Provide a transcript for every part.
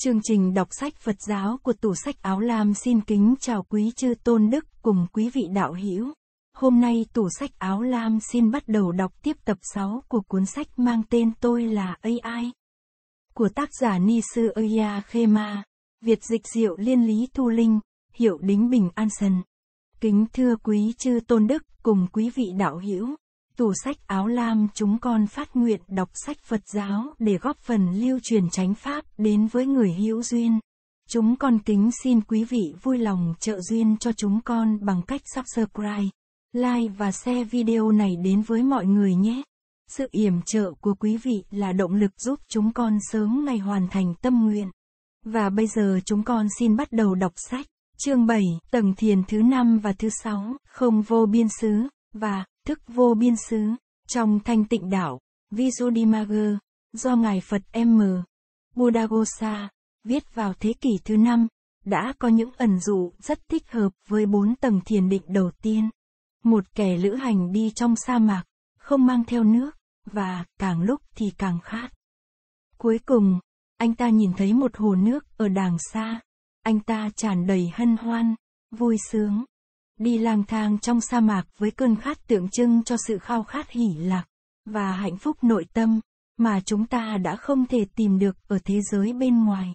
Chương trình đọc sách Phật giáo của tủ sách Áo Lam xin kính chào quý chư tôn đức cùng quý vị đạo hữu. Hôm nay tủ sách Áo Lam xin bắt đầu đọc tiếp tập 6 của cuốn sách mang tên Tôi là AI của tác giả Ni Sư Oya Khema, Việt dịch diệu liên lý Thu Linh, hiệu đính bình An Sân. Kính thưa quý chư tôn đức cùng quý vị đạo hữu tủ sách áo lam chúng con phát nguyện đọc sách Phật giáo để góp phần lưu truyền chánh pháp đến với người hữu duyên. Chúng con kính xin quý vị vui lòng trợ duyên cho chúng con bằng cách subscribe, like và share video này đến với mọi người nhé. Sự yểm trợ của quý vị là động lực giúp chúng con sớm ngày hoàn thành tâm nguyện. Và bây giờ chúng con xin bắt đầu đọc sách, chương 7, tầng thiền thứ 5 và thứ 6, không vô biên xứ, và thức vô biên xứ, trong thanh tịnh đảo, Visuddhimagga, do Ngài Phật M. Buddhaghosa, viết vào thế kỷ thứ năm, đã có những ẩn dụ rất thích hợp với bốn tầng thiền định đầu tiên. Một kẻ lữ hành đi trong sa mạc, không mang theo nước, và càng lúc thì càng khát. Cuối cùng, anh ta nhìn thấy một hồ nước ở đàng xa. Anh ta tràn đầy hân hoan, vui sướng đi lang thang trong sa mạc với cơn khát tượng trưng cho sự khao khát hỉ lạc và hạnh phúc nội tâm mà chúng ta đã không thể tìm được ở thế giới bên ngoài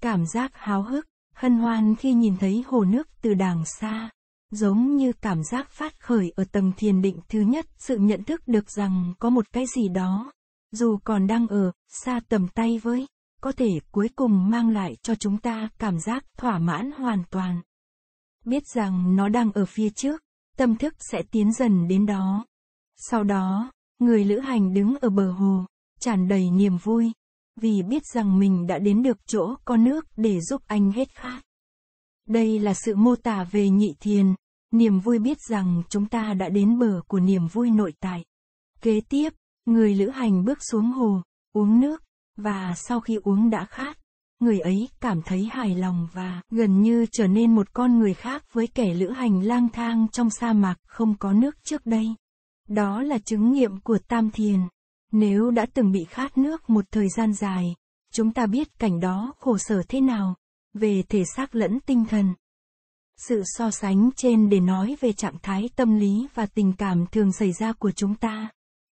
cảm giác háo hức hân hoan khi nhìn thấy hồ nước từ đàng xa giống như cảm giác phát khởi ở tầng thiền định thứ nhất sự nhận thức được rằng có một cái gì đó dù còn đang ở xa tầm tay với có thể cuối cùng mang lại cho chúng ta cảm giác thỏa mãn hoàn toàn biết rằng nó đang ở phía trước, tâm thức sẽ tiến dần đến đó. Sau đó, người lữ hành đứng ở bờ hồ, tràn đầy niềm vui, vì biết rằng mình đã đến được chỗ có nước để giúp anh hết khát. Đây là sự mô tả về nhị thiền, niềm vui biết rằng chúng ta đã đến bờ của niềm vui nội tại. Kế tiếp, người lữ hành bước xuống hồ, uống nước, và sau khi uống đã khát, người ấy cảm thấy hài lòng và gần như trở nên một con người khác với kẻ lữ hành lang thang trong sa mạc không có nước trước đây. Đó là chứng nghiệm của tam thiền. Nếu đã từng bị khát nước một thời gian dài, chúng ta biết cảnh đó khổ sở thế nào, về thể xác lẫn tinh thần. Sự so sánh trên để nói về trạng thái tâm lý và tình cảm thường xảy ra của chúng ta.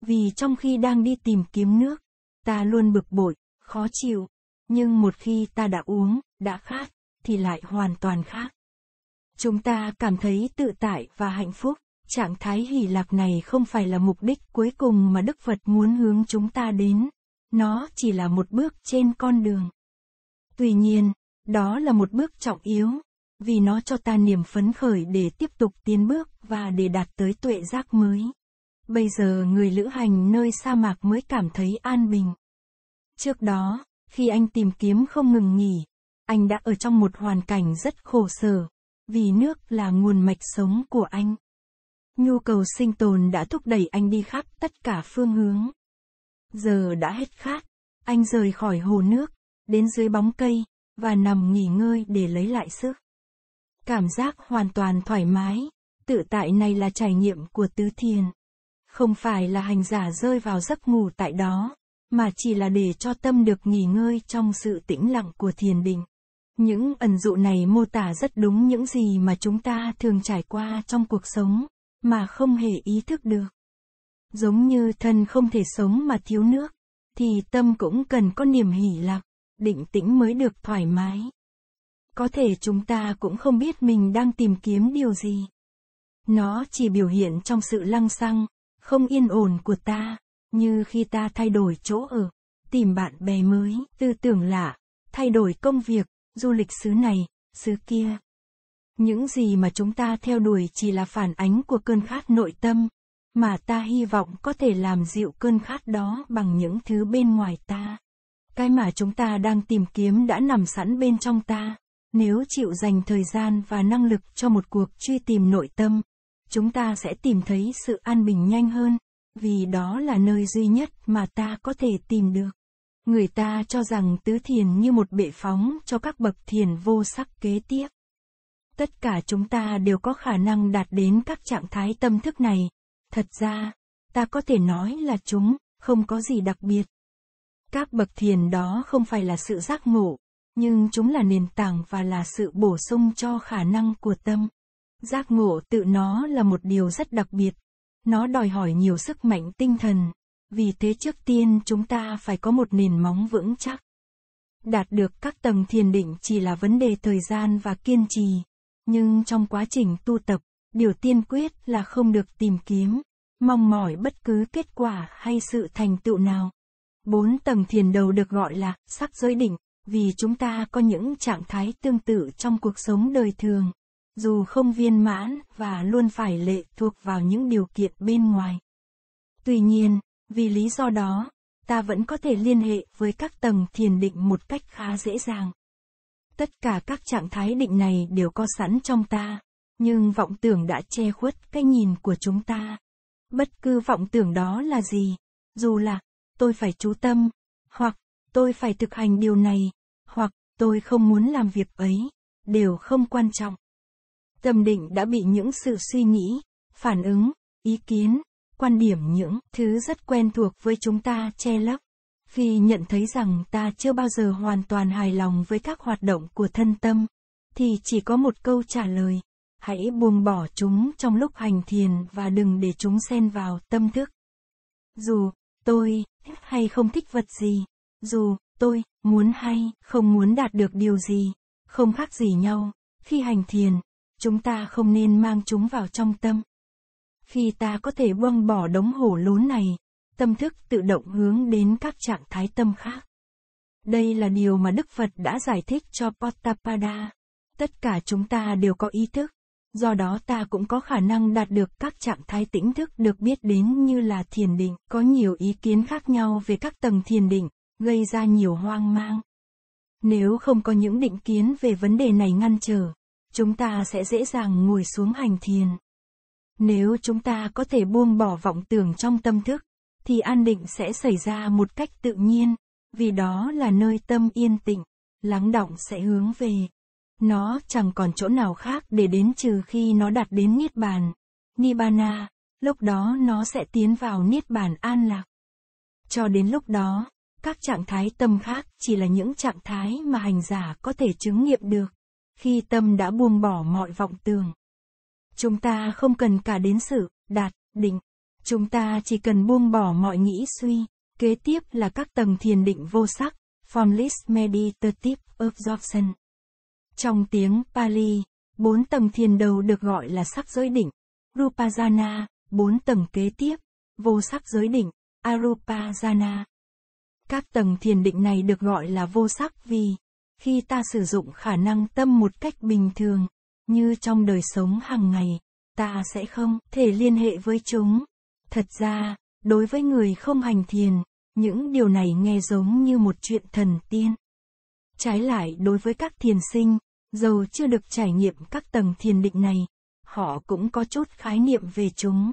Vì trong khi đang đi tìm kiếm nước, ta luôn bực bội, khó chịu, nhưng một khi ta đã uống, đã khác, thì lại hoàn toàn khác. Chúng ta cảm thấy tự tại và hạnh phúc, trạng thái hỷ lạc này không phải là mục đích cuối cùng mà Đức Phật muốn hướng chúng ta đến, nó chỉ là một bước trên con đường. Tuy nhiên, đó là một bước trọng yếu, vì nó cho ta niềm phấn khởi để tiếp tục tiến bước và để đạt tới tuệ giác mới. Bây giờ người lữ hành nơi sa mạc mới cảm thấy an bình. Trước đó, khi anh tìm kiếm không ngừng nghỉ, anh đã ở trong một hoàn cảnh rất khổ sở, vì nước là nguồn mạch sống của anh. Nhu cầu sinh tồn đã thúc đẩy anh đi khắp tất cả phương hướng. Giờ đã hết khát, anh rời khỏi hồ nước, đến dưới bóng cây, và nằm nghỉ ngơi để lấy lại sức. Cảm giác hoàn toàn thoải mái, tự tại này là trải nghiệm của tứ thiền. Không phải là hành giả rơi vào giấc ngủ tại đó mà chỉ là để cho tâm được nghỉ ngơi trong sự tĩnh lặng của thiền định. Những ẩn dụ này mô tả rất đúng những gì mà chúng ta thường trải qua trong cuộc sống, mà không hề ý thức được. Giống như thân không thể sống mà thiếu nước, thì tâm cũng cần có niềm hỷ lạc, định tĩnh mới được thoải mái. Có thể chúng ta cũng không biết mình đang tìm kiếm điều gì. Nó chỉ biểu hiện trong sự lăng xăng, không yên ổn của ta, như khi ta thay đổi chỗ ở, tìm bạn bè mới, tư tưởng lạ, thay đổi công việc, du lịch xứ này, xứ kia. Những gì mà chúng ta theo đuổi chỉ là phản ánh của cơn khát nội tâm, mà ta hy vọng có thể làm dịu cơn khát đó bằng những thứ bên ngoài ta. Cái mà chúng ta đang tìm kiếm đã nằm sẵn bên trong ta. Nếu chịu dành thời gian và năng lực cho một cuộc truy tìm nội tâm, chúng ta sẽ tìm thấy sự an bình nhanh hơn, vì đó là nơi duy nhất mà ta có thể tìm được. Người ta cho rằng tứ thiền như một bệ phóng cho các bậc thiền vô sắc kế tiếp. Tất cả chúng ta đều có khả năng đạt đến các trạng thái tâm thức này. Thật ra, ta có thể nói là chúng không có gì đặc biệt. Các bậc thiền đó không phải là sự giác ngộ, nhưng chúng là nền tảng và là sự bổ sung cho khả năng của tâm. Giác ngộ tự nó là một điều rất đặc biệt nó đòi hỏi nhiều sức mạnh tinh thần vì thế trước tiên chúng ta phải có một nền móng vững chắc đạt được các tầng thiền định chỉ là vấn đề thời gian và kiên trì nhưng trong quá trình tu tập điều tiên quyết là không được tìm kiếm mong mỏi bất cứ kết quả hay sự thành tựu nào bốn tầng thiền đầu được gọi là sắc giới định vì chúng ta có những trạng thái tương tự trong cuộc sống đời thường dù không viên mãn và luôn phải lệ thuộc vào những điều kiện bên ngoài. Tuy nhiên, vì lý do đó, ta vẫn có thể liên hệ với các tầng thiền định một cách khá dễ dàng. Tất cả các trạng thái định này đều có sẵn trong ta, nhưng vọng tưởng đã che khuất cái nhìn của chúng ta. Bất cứ vọng tưởng đó là gì, dù là tôi phải chú tâm, hoặc tôi phải thực hành điều này, hoặc tôi không muốn làm việc ấy, đều không quan trọng. Tâm định đã bị những sự suy nghĩ, phản ứng, ý kiến, quan điểm những thứ rất quen thuộc với chúng ta che lấp. Khi nhận thấy rằng ta chưa bao giờ hoàn toàn hài lòng với các hoạt động của thân tâm, thì chỉ có một câu trả lời. Hãy buông bỏ chúng trong lúc hành thiền và đừng để chúng xen vào tâm thức. Dù tôi thích hay không thích vật gì, dù tôi muốn hay không muốn đạt được điều gì, không khác gì nhau. Khi hành thiền, chúng ta không nên mang chúng vào trong tâm. Khi ta có thể buông bỏ đống hổ lốn này, tâm thức tự động hướng đến các trạng thái tâm khác. Đây là điều mà Đức Phật đã giải thích cho Potapada. Tất cả chúng ta đều có ý thức, do đó ta cũng có khả năng đạt được các trạng thái tĩnh thức được biết đến như là thiền định. Có nhiều ý kiến khác nhau về các tầng thiền định, gây ra nhiều hoang mang. Nếu không có những định kiến về vấn đề này ngăn trở, chúng ta sẽ dễ dàng ngồi xuống hành thiền. Nếu chúng ta có thể buông bỏ vọng tưởng trong tâm thức, thì an định sẽ xảy ra một cách tự nhiên, vì đó là nơi tâm yên tĩnh, lắng động sẽ hướng về. Nó chẳng còn chỗ nào khác để đến trừ khi nó đạt đến Niết Bàn, Nibbana, lúc đó nó sẽ tiến vào Niết Bàn an lạc. Cho đến lúc đó, các trạng thái tâm khác chỉ là những trạng thái mà hành giả có thể chứng nghiệm được khi tâm đã buông bỏ mọi vọng tưởng, Chúng ta không cần cả đến sự, đạt, định. Chúng ta chỉ cần buông bỏ mọi nghĩ suy. Kế tiếp là các tầng thiền định vô sắc, formless meditative absorption. Trong tiếng Pali, bốn tầng thiền đầu được gọi là sắc giới đỉnh, Rupajana, bốn tầng kế tiếp, vô sắc giới đỉnh, Arupajana. Các tầng thiền định này được gọi là vô sắc vì khi ta sử dụng khả năng tâm một cách bình thường như trong đời sống hàng ngày ta sẽ không thể liên hệ với chúng thật ra đối với người không hành thiền những điều này nghe giống như một chuyện thần tiên trái lại đối với các thiền sinh dầu chưa được trải nghiệm các tầng thiền định này họ cũng có chút khái niệm về chúng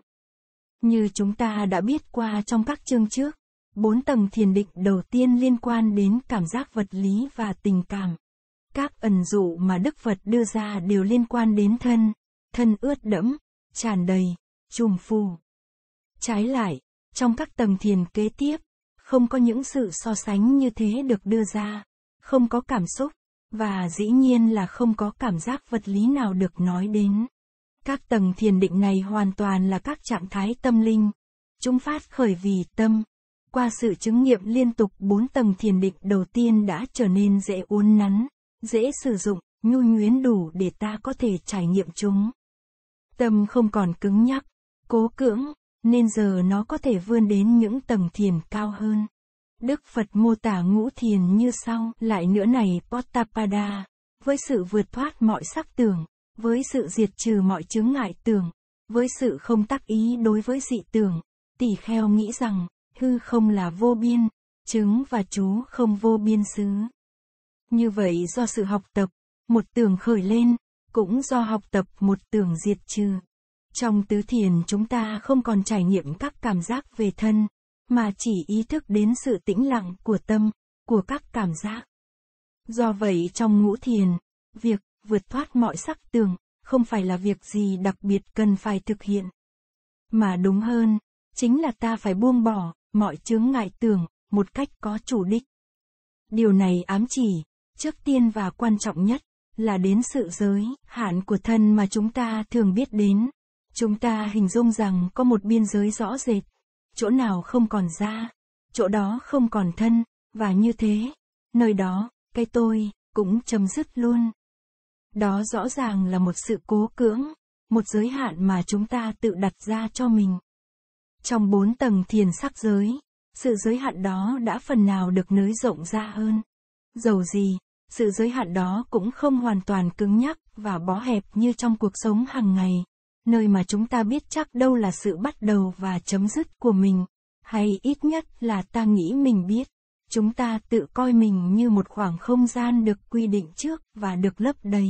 như chúng ta đã biết qua trong các chương trước Bốn tầng thiền định đầu tiên liên quan đến cảm giác vật lý và tình cảm. Các ẩn dụ mà Đức Phật đưa ra đều liên quan đến thân, thân ướt đẫm, tràn đầy, trùm phù. Trái lại, trong các tầng thiền kế tiếp, không có những sự so sánh như thế được đưa ra, không có cảm xúc, và dĩ nhiên là không có cảm giác vật lý nào được nói đến. Các tầng thiền định này hoàn toàn là các trạng thái tâm linh. Chúng phát khởi vì tâm, qua sự chứng nghiệm liên tục bốn tầng thiền định đầu tiên đã trở nên dễ uốn nắn, dễ sử dụng, nhu nhuyến đủ để ta có thể trải nghiệm chúng. Tâm không còn cứng nhắc, cố cưỡng, nên giờ nó có thể vươn đến những tầng thiền cao hơn. Đức Phật mô tả ngũ thiền như sau, lại nữa này Pottapada, với sự vượt thoát mọi sắc tưởng, với sự diệt trừ mọi chướng ngại tưởng, với sự không tác ý đối với dị tưởng, tỷ kheo nghĩ rằng, hư không là vô biên, chứng và chú không vô biên xứ. Như vậy do sự học tập, một tưởng khởi lên, cũng do học tập một tưởng diệt trừ. Trong tứ thiền chúng ta không còn trải nghiệm các cảm giác về thân, mà chỉ ý thức đến sự tĩnh lặng của tâm, của các cảm giác. Do vậy trong ngũ thiền, việc vượt thoát mọi sắc tường không phải là việc gì đặc biệt cần phải thực hiện. Mà đúng hơn, chính là ta phải buông bỏ, mọi chướng ngại tường một cách có chủ đích điều này ám chỉ trước tiên và quan trọng nhất là đến sự giới hạn của thân mà chúng ta thường biết đến chúng ta hình dung rằng có một biên giới rõ rệt chỗ nào không còn da chỗ đó không còn thân và như thế nơi đó cái tôi cũng chấm dứt luôn đó rõ ràng là một sự cố cưỡng một giới hạn mà chúng ta tự đặt ra cho mình trong bốn tầng thiền sắc giới, sự giới hạn đó đã phần nào được nới rộng ra hơn. Dầu gì, sự giới hạn đó cũng không hoàn toàn cứng nhắc và bó hẹp như trong cuộc sống hàng ngày, nơi mà chúng ta biết chắc đâu là sự bắt đầu và chấm dứt của mình, hay ít nhất là ta nghĩ mình biết. Chúng ta tự coi mình như một khoảng không gian được quy định trước và được lấp đầy.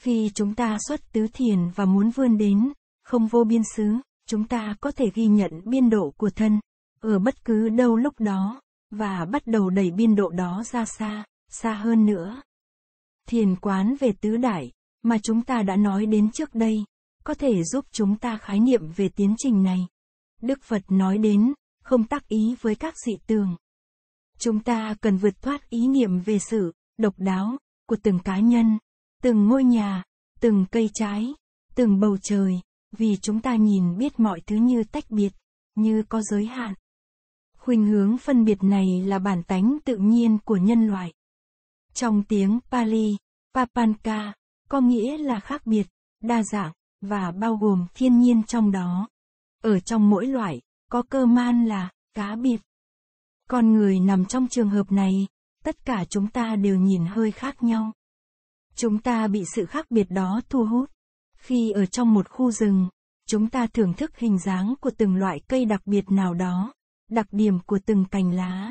Khi chúng ta xuất tứ thiền và muốn vươn đến, không vô biên xứ, chúng ta có thể ghi nhận biên độ của thân, ở bất cứ đâu lúc đó, và bắt đầu đẩy biên độ đó ra xa, xa hơn nữa. Thiền quán về tứ đại, mà chúng ta đã nói đến trước đây, có thể giúp chúng ta khái niệm về tiến trình này. Đức Phật nói đến, không tác ý với các dị tường. Chúng ta cần vượt thoát ý niệm về sự độc đáo của từng cá nhân, từng ngôi nhà, từng cây trái, từng bầu trời, vì chúng ta nhìn biết mọi thứ như tách biệt như có giới hạn khuynh hướng phân biệt này là bản tánh tự nhiên của nhân loại trong tiếng pali papanka có nghĩa là khác biệt đa dạng và bao gồm thiên nhiên trong đó ở trong mỗi loại có cơ man là cá biệt con người nằm trong trường hợp này tất cả chúng ta đều nhìn hơi khác nhau chúng ta bị sự khác biệt đó thu hút khi ở trong một khu rừng, chúng ta thưởng thức hình dáng của từng loại cây đặc biệt nào đó, đặc điểm của từng cành lá.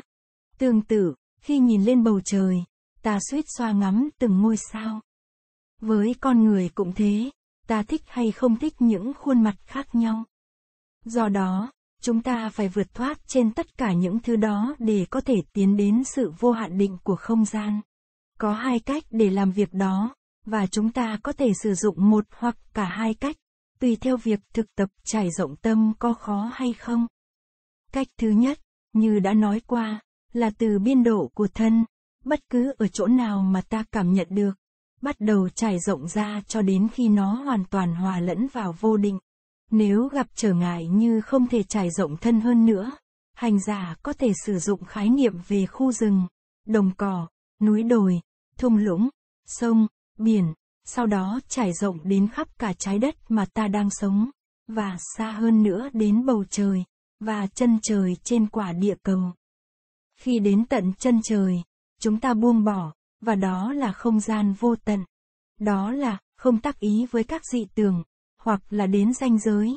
Tương tự, khi nhìn lên bầu trời, ta suýt xoa ngắm từng ngôi sao. Với con người cũng thế, ta thích hay không thích những khuôn mặt khác nhau. Do đó, chúng ta phải vượt thoát trên tất cả những thứ đó để có thể tiến đến sự vô hạn định của không gian. Có hai cách để làm việc đó và chúng ta có thể sử dụng một hoặc cả hai cách tùy theo việc thực tập trải rộng tâm có khó hay không cách thứ nhất như đã nói qua là từ biên độ của thân bất cứ ở chỗ nào mà ta cảm nhận được bắt đầu trải rộng ra cho đến khi nó hoàn toàn hòa lẫn vào vô định nếu gặp trở ngại như không thể trải rộng thân hơn nữa hành giả có thể sử dụng khái niệm về khu rừng đồng cỏ núi đồi thung lũng sông biển, sau đó trải rộng đến khắp cả trái đất mà ta đang sống, và xa hơn nữa đến bầu trời, và chân trời trên quả địa cầu. Khi đến tận chân trời, chúng ta buông bỏ, và đó là không gian vô tận. Đó là, không tác ý với các dị tưởng, hoặc là đến ranh giới,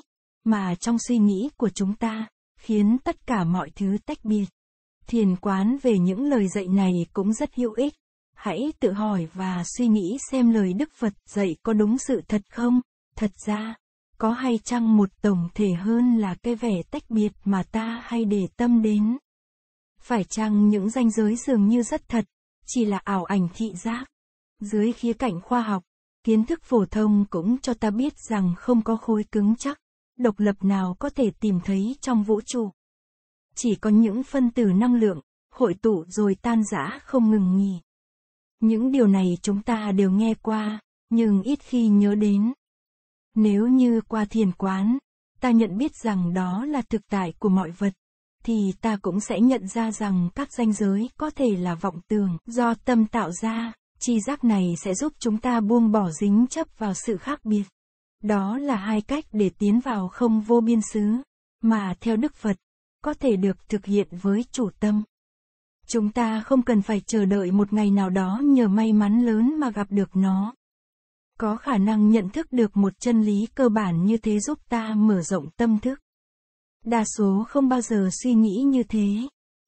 mà trong suy nghĩ của chúng ta, khiến tất cả mọi thứ tách biệt. Thiền quán về những lời dạy này cũng rất hữu ích hãy tự hỏi và suy nghĩ xem lời đức phật dạy có đúng sự thật không thật ra có hay chăng một tổng thể hơn là cái vẻ tách biệt mà ta hay để tâm đến phải chăng những ranh giới dường như rất thật chỉ là ảo ảnh thị giác dưới khía cạnh khoa học kiến thức phổ thông cũng cho ta biết rằng không có khối cứng chắc độc lập nào có thể tìm thấy trong vũ trụ chỉ có những phân tử năng lượng hội tụ rồi tan rã không ngừng nghỉ những điều này chúng ta đều nghe qua, nhưng ít khi nhớ đến. Nếu như qua thiền quán, ta nhận biết rằng đó là thực tại của mọi vật, thì ta cũng sẽ nhận ra rằng các danh giới có thể là vọng tưởng do tâm tạo ra, chi giác này sẽ giúp chúng ta buông bỏ dính chấp vào sự khác biệt. Đó là hai cách để tiến vào không vô biên xứ, mà theo Đức Phật, có thể được thực hiện với chủ tâm. Chúng ta không cần phải chờ đợi một ngày nào đó nhờ may mắn lớn mà gặp được nó. Có khả năng nhận thức được một chân lý cơ bản như thế giúp ta mở rộng tâm thức. Đa số không bao giờ suy nghĩ như thế.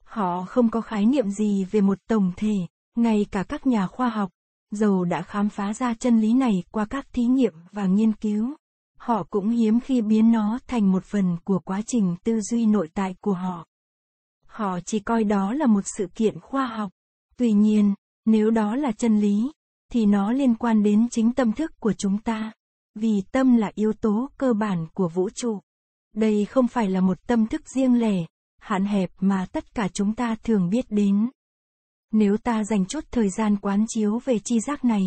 Họ không có khái niệm gì về một tổng thể, ngay cả các nhà khoa học, dầu đã khám phá ra chân lý này qua các thí nghiệm và nghiên cứu. Họ cũng hiếm khi biến nó thành một phần của quá trình tư duy nội tại của họ họ chỉ coi đó là một sự kiện khoa học. Tuy nhiên, nếu đó là chân lý, thì nó liên quan đến chính tâm thức của chúng ta. Vì tâm là yếu tố cơ bản của vũ trụ. Đây không phải là một tâm thức riêng lẻ, hạn hẹp mà tất cả chúng ta thường biết đến. Nếu ta dành chút thời gian quán chiếu về chi giác này,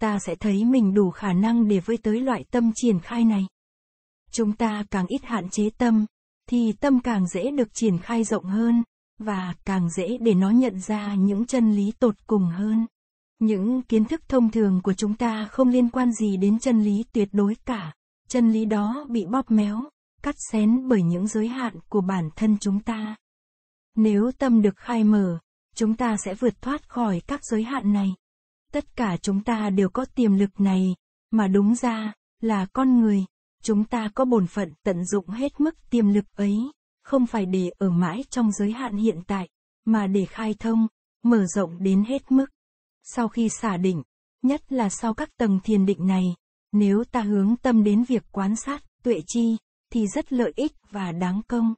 ta sẽ thấy mình đủ khả năng để với tới loại tâm triển khai này. Chúng ta càng ít hạn chế tâm, thì tâm càng dễ được triển khai rộng hơn, và càng dễ để nó nhận ra những chân lý tột cùng hơn. Những kiến thức thông thường của chúng ta không liên quan gì đến chân lý tuyệt đối cả. Chân lý đó bị bóp méo, cắt xén bởi những giới hạn của bản thân chúng ta. Nếu tâm được khai mở, chúng ta sẽ vượt thoát khỏi các giới hạn này. Tất cả chúng ta đều có tiềm lực này, mà đúng ra là con người, chúng ta có bổn phận tận dụng hết mức tiềm lực ấy không phải để ở mãi trong giới hạn hiện tại, mà để khai thông, mở rộng đến hết mức. Sau khi xả định, nhất là sau các tầng thiền định này, nếu ta hướng tâm đến việc quan sát, tuệ chi, thì rất lợi ích và đáng công.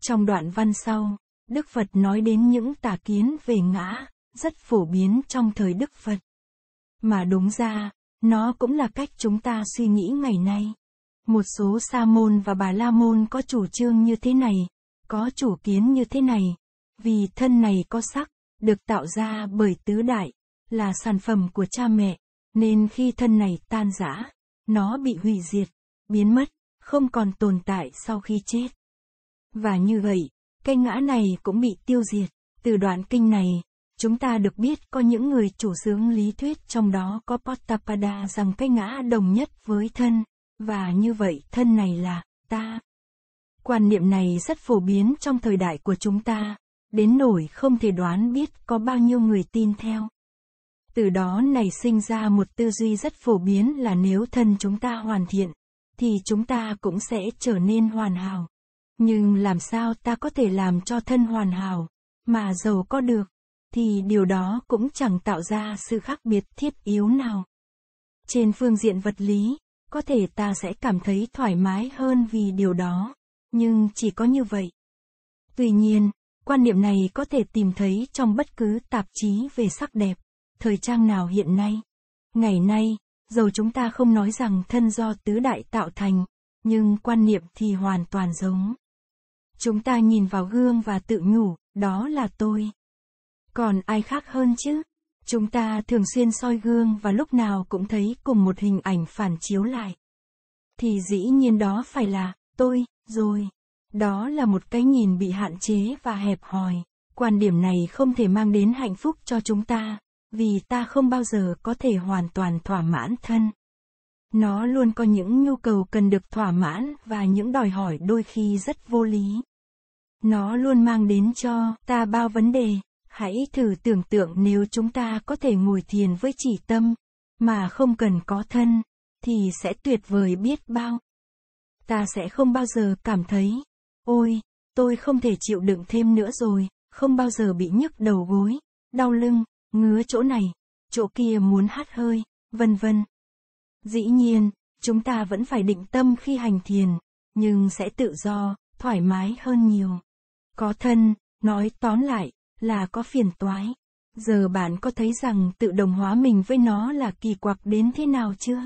Trong đoạn văn sau, Đức Phật nói đến những tà kiến về ngã, rất phổ biến trong thời Đức Phật. Mà đúng ra, nó cũng là cách chúng ta suy nghĩ ngày nay. Một số sa môn và bà la môn có chủ trương như thế này, có chủ kiến như thế này, vì thân này có sắc, được tạo ra bởi tứ đại, là sản phẩm của cha mẹ, nên khi thân này tan rã, nó bị hủy diệt, biến mất, không còn tồn tại sau khi chết. Và như vậy, cây ngã này cũng bị tiêu diệt. Từ đoạn kinh này, chúng ta được biết có những người chủ xướng lý thuyết trong đó có potapada rằng cây ngã đồng nhất với thân. Và như vậy, thân này là ta. Quan niệm này rất phổ biến trong thời đại của chúng ta, đến nổi không thể đoán biết có bao nhiêu người tin theo. Từ đó nảy sinh ra một tư duy rất phổ biến là nếu thân chúng ta hoàn thiện, thì chúng ta cũng sẽ trở nên hoàn hảo. Nhưng làm sao ta có thể làm cho thân hoàn hảo, mà giàu có được, thì điều đó cũng chẳng tạo ra sự khác biệt thiết yếu nào. Trên phương diện vật lý, có thể ta sẽ cảm thấy thoải mái hơn vì điều đó nhưng chỉ có như vậy tuy nhiên quan niệm này có thể tìm thấy trong bất cứ tạp chí về sắc đẹp thời trang nào hiện nay ngày nay dầu chúng ta không nói rằng thân do tứ đại tạo thành nhưng quan niệm thì hoàn toàn giống chúng ta nhìn vào gương và tự nhủ đó là tôi còn ai khác hơn chứ Chúng ta thường xuyên soi gương và lúc nào cũng thấy cùng một hình ảnh phản chiếu lại. Thì dĩ nhiên đó phải là tôi rồi. Đó là một cái nhìn bị hạn chế và hẹp hòi. Quan điểm này không thể mang đến hạnh phúc cho chúng ta, vì ta không bao giờ có thể hoàn toàn thỏa mãn thân. Nó luôn có những nhu cầu cần được thỏa mãn và những đòi hỏi đôi khi rất vô lý. Nó luôn mang đến cho ta bao vấn đề, Hãy thử tưởng tượng nếu chúng ta có thể ngồi thiền với chỉ tâm, mà không cần có thân, thì sẽ tuyệt vời biết bao. Ta sẽ không bao giờ cảm thấy, ôi, tôi không thể chịu đựng thêm nữa rồi, không bao giờ bị nhức đầu gối, đau lưng, ngứa chỗ này, chỗ kia muốn hát hơi, vân vân. Dĩ nhiên, chúng ta vẫn phải định tâm khi hành thiền, nhưng sẽ tự do, thoải mái hơn nhiều. Có thân, nói tóm lại, là có phiền toái. Giờ bạn có thấy rằng tự đồng hóa mình với nó là kỳ quặc đến thế nào chưa?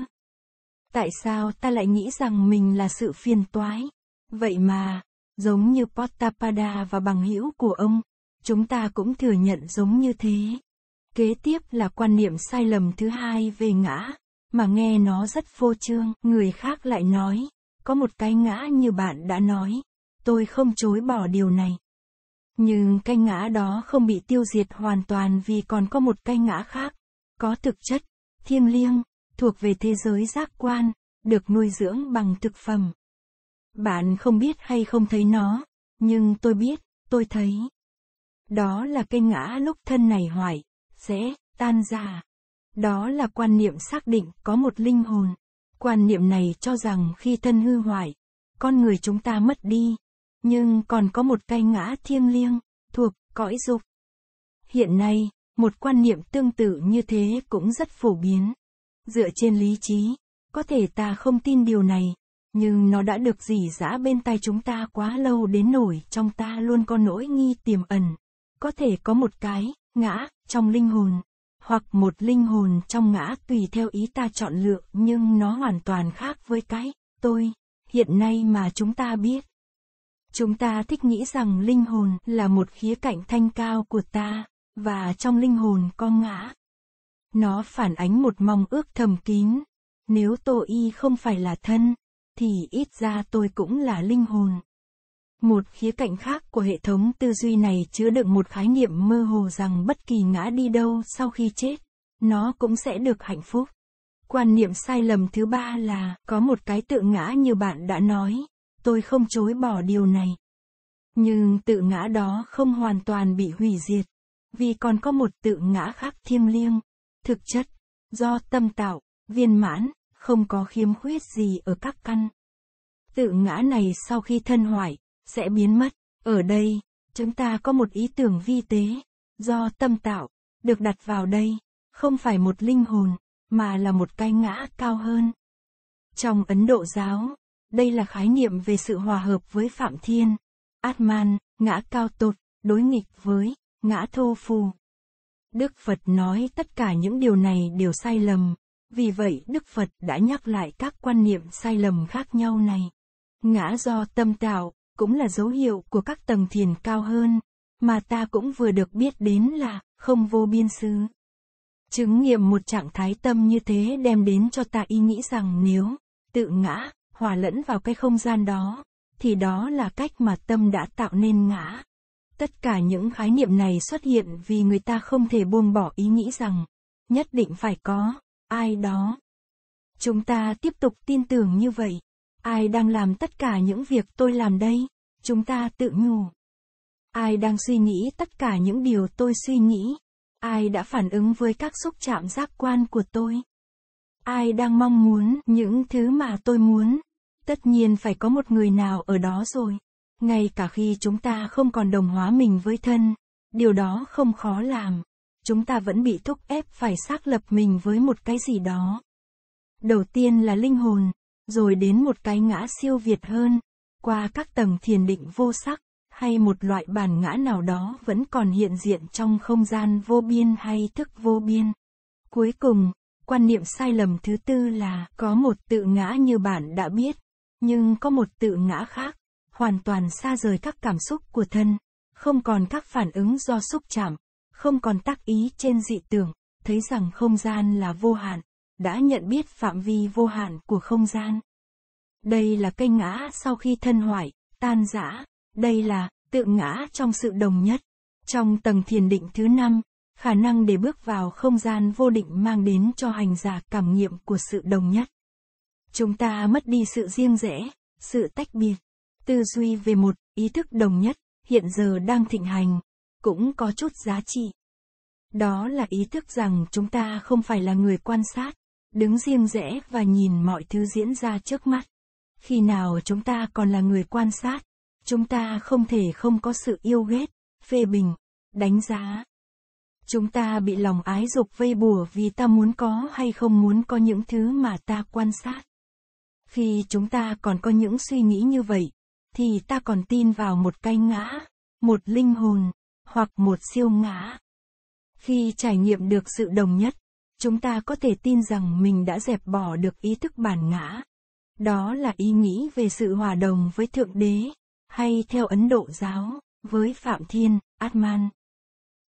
Tại sao ta lại nghĩ rằng mình là sự phiền toái? Vậy mà, giống như potapada và bằng hữu của ông, chúng ta cũng thừa nhận giống như thế. Kế tiếp là quan niệm sai lầm thứ hai về ngã, mà nghe nó rất vô trương, người khác lại nói, có một cái ngã như bạn đã nói, tôi không chối bỏ điều này, nhưng cái ngã đó không bị tiêu diệt hoàn toàn vì còn có một cái ngã khác, có thực chất, thiêng liêng, thuộc về thế giới giác quan, được nuôi dưỡng bằng thực phẩm. Bạn không biết hay không thấy nó, nhưng tôi biết, tôi thấy. Đó là cái ngã lúc thân này hoại, sẽ, tan ra. Đó là quan niệm xác định có một linh hồn. Quan niệm này cho rằng khi thân hư hoại, con người chúng ta mất đi, nhưng còn có một cây ngã thiêng liêng, thuộc cõi dục. Hiện nay, một quan niệm tương tự như thế cũng rất phổ biến. Dựa trên lý trí, có thể ta không tin điều này, nhưng nó đã được dỉ dã bên tay chúng ta quá lâu đến nổi trong ta luôn có nỗi nghi tiềm ẩn. Có thể có một cái, ngã, trong linh hồn, hoặc một linh hồn trong ngã tùy theo ý ta chọn lựa nhưng nó hoàn toàn khác với cái, tôi, hiện nay mà chúng ta biết. Chúng ta thích nghĩ rằng linh hồn là một khía cạnh thanh cao của ta, và trong linh hồn có ngã. Nó phản ánh một mong ước thầm kín. Nếu tôi y không phải là thân, thì ít ra tôi cũng là linh hồn. Một khía cạnh khác của hệ thống tư duy này chứa đựng một khái niệm mơ hồ rằng bất kỳ ngã đi đâu sau khi chết, nó cũng sẽ được hạnh phúc. Quan niệm sai lầm thứ ba là có một cái tự ngã như bạn đã nói, tôi không chối bỏ điều này. Nhưng tự ngã đó không hoàn toàn bị hủy diệt, vì còn có một tự ngã khác thiêng liêng, thực chất, do tâm tạo, viên mãn, không có khiếm khuyết gì ở các căn. Tự ngã này sau khi thân hoại, sẽ biến mất. Ở đây, chúng ta có một ý tưởng vi tế, do tâm tạo, được đặt vào đây, không phải một linh hồn, mà là một cái ngã cao hơn. Trong Ấn Độ giáo, đây là khái niệm về sự hòa hợp với Phạm Thiên. Atman, ngã cao tột, đối nghịch với, ngã thô phù. Đức Phật nói tất cả những điều này đều sai lầm, vì vậy Đức Phật đã nhắc lại các quan niệm sai lầm khác nhau này. Ngã do tâm tạo, cũng là dấu hiệu của các tầng thiền cao hơn, mà ta cũng vừa được biết đến là không vô biên xứ. Chứng nghiệm một trạng thái tâm như thế đem đến cho ta ý nghĩ rằng nếu tự ngã, hòa lẫn vào cái không gian đó, thì đó là cách mà tâm đã tạo nên ngã. Tất cả những khái niệm này xuất hiện vì người ta không thể buông bỏ ý nghĩ rằng, nhất định phải có, ai đó. Chúng ta tiếp tục tin tưởng như vậy. Ai đang làm tất cả những việc tôi làm đây? Chúng ta tự nhủ. Ai đang suy nghĩ tất cả những điều tôi suy nghĩ? Ai đã phản ứng với các xúc chạm giác quan của tôi? ai đang mong muốn những thứ mà tôi muốn tất nhiên phải có một người nào ở đó rồi ngay cả khi chúng ta không còn đồng hóa mình với thân điều đó không khó làm chúng ta vẫn bị thúc ép phải xác lập mình với một cái gì đó đầu tiên là linh hồn rồi đến một cái ngã siêu việt hơn qua các tầng thiền định vô sắc hay một loại bản ngã nào đó vẫn còn hiện diện trong không gian vô biên hay thức vô biên cuối cùng Quan niệm sai lầm thứ tư là có một tự ngã như bạn đã biết, nhưng có một tự ngã khác, hoàn toàn xa rời các cảm xúc của thân, không còn các phản ứng do xúc chạm, không còn tác ý trên dị tưởng, thấy rằng không gian là vô hạn, đã nhận biết phạm vi vô hạn của không gian. Đây là cây ngã sau khi thân hoại, tan rã, đây là tự ngã trong sự đồng nhất. Trong tầng thiền định thứ năm, khả năng để bước vào không gian vô định mang đến cho hành giả cảm nghiệm của sự đồng nhất. Chúng ta mất đi sự riêng rẽ, sự tách biệt, tư duy về một ý thức đồng nhất, hiện giờ đang thịnh hành, cũng có chút giá trị. Đó là ý thức rằng chúng ta không phải là người quan sát, đứng riêng rẽ và nhìn mọi thứ diễn ra trước mắt. Khi nào chúng ta còn là người quan sát, chúng ta không thể không có sự yêu ghét, phê bình, đánh giá chúng ta bị lòng ái dục vây bùa vì ta muốn có hay không muốn có những thứ mà ta quan sát khi chúng ta còn có những suy nghĩ như vậy thì ta còn tin vào một cái ngã một linh hồn hoặc một siêu ngã khi trải nghiệm được sự đồng nhất chúng ta có thể tin rằng mình đã dẹp bỏ được ý thức bản ngã đó là ý nghĩ về sự hòa đồng với thượng đế hay theo ấn độ giáo với phạm thiên atman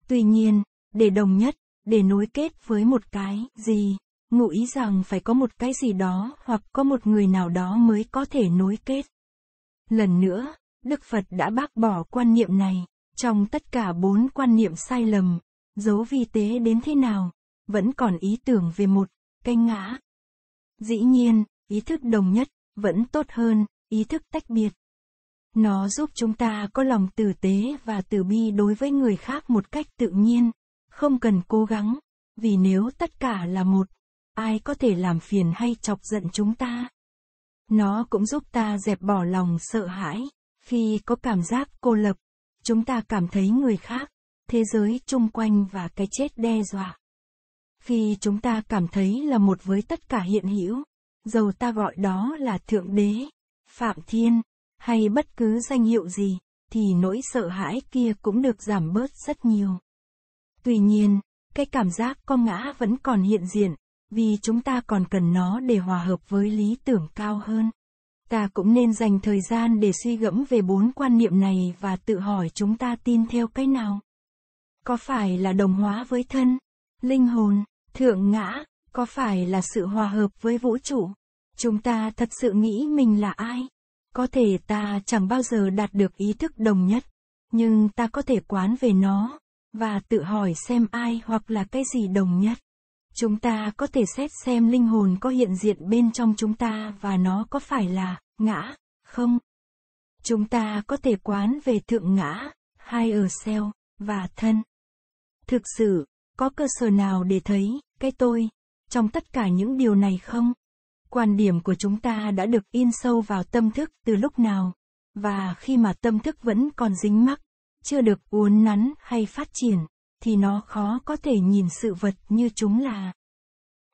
tuy nhiên để đồng nhất, để nối kết với một cái gì, ngụ ý rằng phải có một cái gì đó hoặc có một người nào đó mới có thể nối kết. Lần nữa, Đức Phật đã bác bỏ quan niệm này, trong tất cả bốn quan niệm sai lầm, dấu vi tế đến thế nào, vẫn còn ý tưởng về một, cái ngã. Dĩ nhiên, ý thức đồng nhất, vẫn tốt hơn, ý thức tách biệt. Nó giúp chúng ta có lòng tử tế và từ bi đối với người khác một cách tự nhiên. Không cần cố gắng, vì nếu tất cả là một, ai có thể làm phiền hay chọc giận chúng ta? Nó cũng giúp ta dẹp bỏ lòng sợ hãi, khi có cảm giác cô lập, chúng ta cảm thấy người khác, thế giới chung quanh và cái chết đe dọa. Khi chúng ta cảm thấy là một với tất cả hiện hữu, dầu ta gọi đó là Thượng Đế, Phạm Thiên, hay bất cứ danh hiệu gì, thì nỗi sợ hãi kia cũng được giảm bớt rất nhiều. Tuy nhiên, cái cảm giác con ngã vẫn còn hiện diện, vì chúng ta còn cần nó để hòa hợp với lý tưởng cao hơn. Ta cũng nên dành thời gian để suy gẫm về bốn quan niệm này và tự hỏi chúng ta tin theo cái nào. Có phải là đồng hóa với thân, linh hồn, thượng ngã, có phải là sự hòa hợp với vũ trụ? Chúng ta thật sự nghĩ mình là ai? Có thể ta chẳng bao giờ đạt được ý thức đồng nhất, nhưng ta có thể quán về nó, và tự hỏi xem ai hoặc là cái gì đồng nhất chúng ta có thể xét xem linh hồn có hiện diện bên trong chúng ta và nó có phải là ngã không chúng ta có thể quán về thượng ngã hay ở self và thân thực sự có cơ sở nào để thấy cái tôi trong tất cả những điều này không quan điểm của chúng ta đã được in sâu vào tâm thức từ lúc nào và khi mà tâm thức vẫn còn dính mắc chưa được uốn nắn hay phát triển thì nó khó có thể nhìn sự vật như chúng là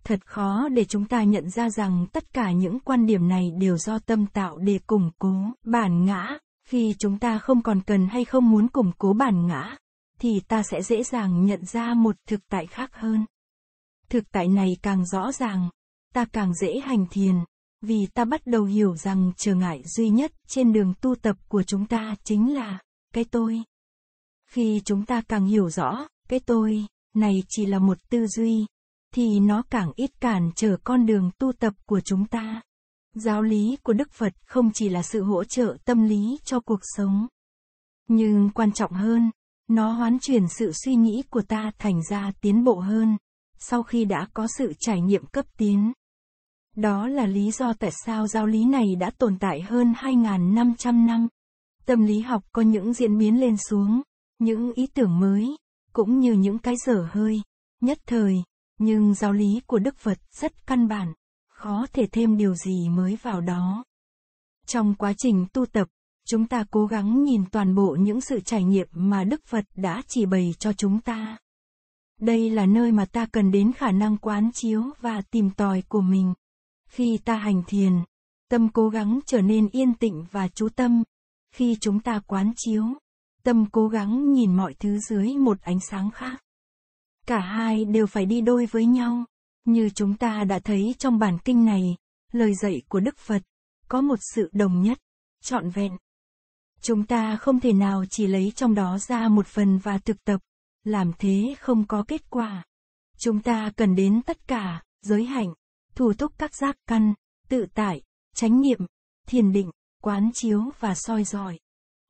thật khó để chúng ta nhận ra rằng tất cả những quan điểm này đều do tâm tạo để củng cố bản ngã khi chúng ta không còn cần hay không muốn củng cố bản ngã thì ta sẽ dễ dàng nhận ra một thực tại khác hơn thực tại này càng rõ ràng ta càng dễ hành thiền vì ta bắt đầu hiểu rằng trở ngại duy nhất trên đường tu tập của chúng ta chính là cái tôi khi chúng ta càng hiểu rõ cái tôi này chỉ là một tư duy thì nó càng ít cản trở con đường tu tập của chúng ta giáo lý của đức phật không chỉ là sự hỗ trợ tâm lý cho cuộc sống nhưng quan trọng hơn nó hoán chuyển sự suy nghĩ của ta thành ra tiến bộ hơn sau khi đã có sự trải nghiệm cấp tiến đó là lý do tại sao giáo lý này đã tồn tại hơn 2.500 năm. Tâm lý học có những diễn biến lên xuống, những ý tưởng mới, cũng như những cái dở hơi, nhất thời, nhưng giáo lý của Đức Phật rất căn bản, khó thể thêm điều gì mới vào đó. Trong quá trình tu tập, chúng ta cố gắng nhìn toàn bộ những sự trải nghiệm mà Đức Phật đã chỉ bày cho chúng ta. Đây là nơi mà ta cần đến khả năng quán chiếu và tìm tòi của mình. Khi ta hành thiền, tâm cố gắng trở nên yên tĩnh và chú tâm. Khi chúng ta quán chiếu, tâm cố gắng nhìn mọi thứ dưới một ánh sáng khác. Cả hai đều phải đi đôi với nhau, như chúng ta đã thấy trong bản kinh này, lời dạy của Đức Phật có một sự đồng nhất, trọn vẹn. Chúng ta không thể nào chỉ lấy trong đó ra một phần và thực tập, làm thế không có kết quả. Chúng ta cần đến tất cả, giới hạnh, thủ túc các giác căn, tự tại, chánh niệm, thiền định, quán chiếu và soi dọi.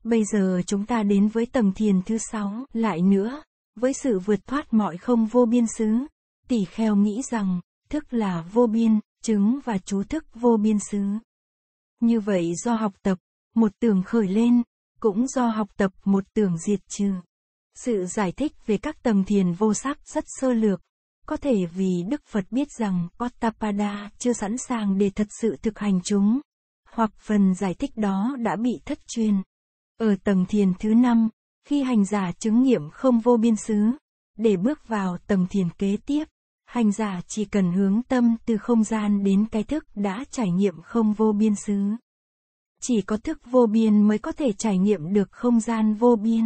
Bây giờ chúng ta đến với tầng thiền thứ sáu, lại nữa, với sự vượt thoát mọi không vô biên xứ, tỷ kheo nghĩ rằng, thức là vô biên, chứng và chú thức vô biên xứ. Như vậy do học tập, một tưởng khởi lên, cũng do học tập một tưởng diệt trừ. Sự giải thích về các tầng thiền vô sắc rất sơ lược, có thể vì Đức Phật biết rằng Kotapada chưa sẵn sàng để thật sự thực hành chúng, hoặc phần giải thích đó đã bị thất truyền. Ở tầng thiền thứ năm, khi hành giả chứng nghiệm không vô biên xứ, để bước vào tầng thiền kế tiếp, hành giả chỉ cần hướng tâm từ không gian đến cái thức đã trải nghiệm không vô biên xứ. Chỉ có thức vô biên mới có thể trải nghiệm được không gian vô biên.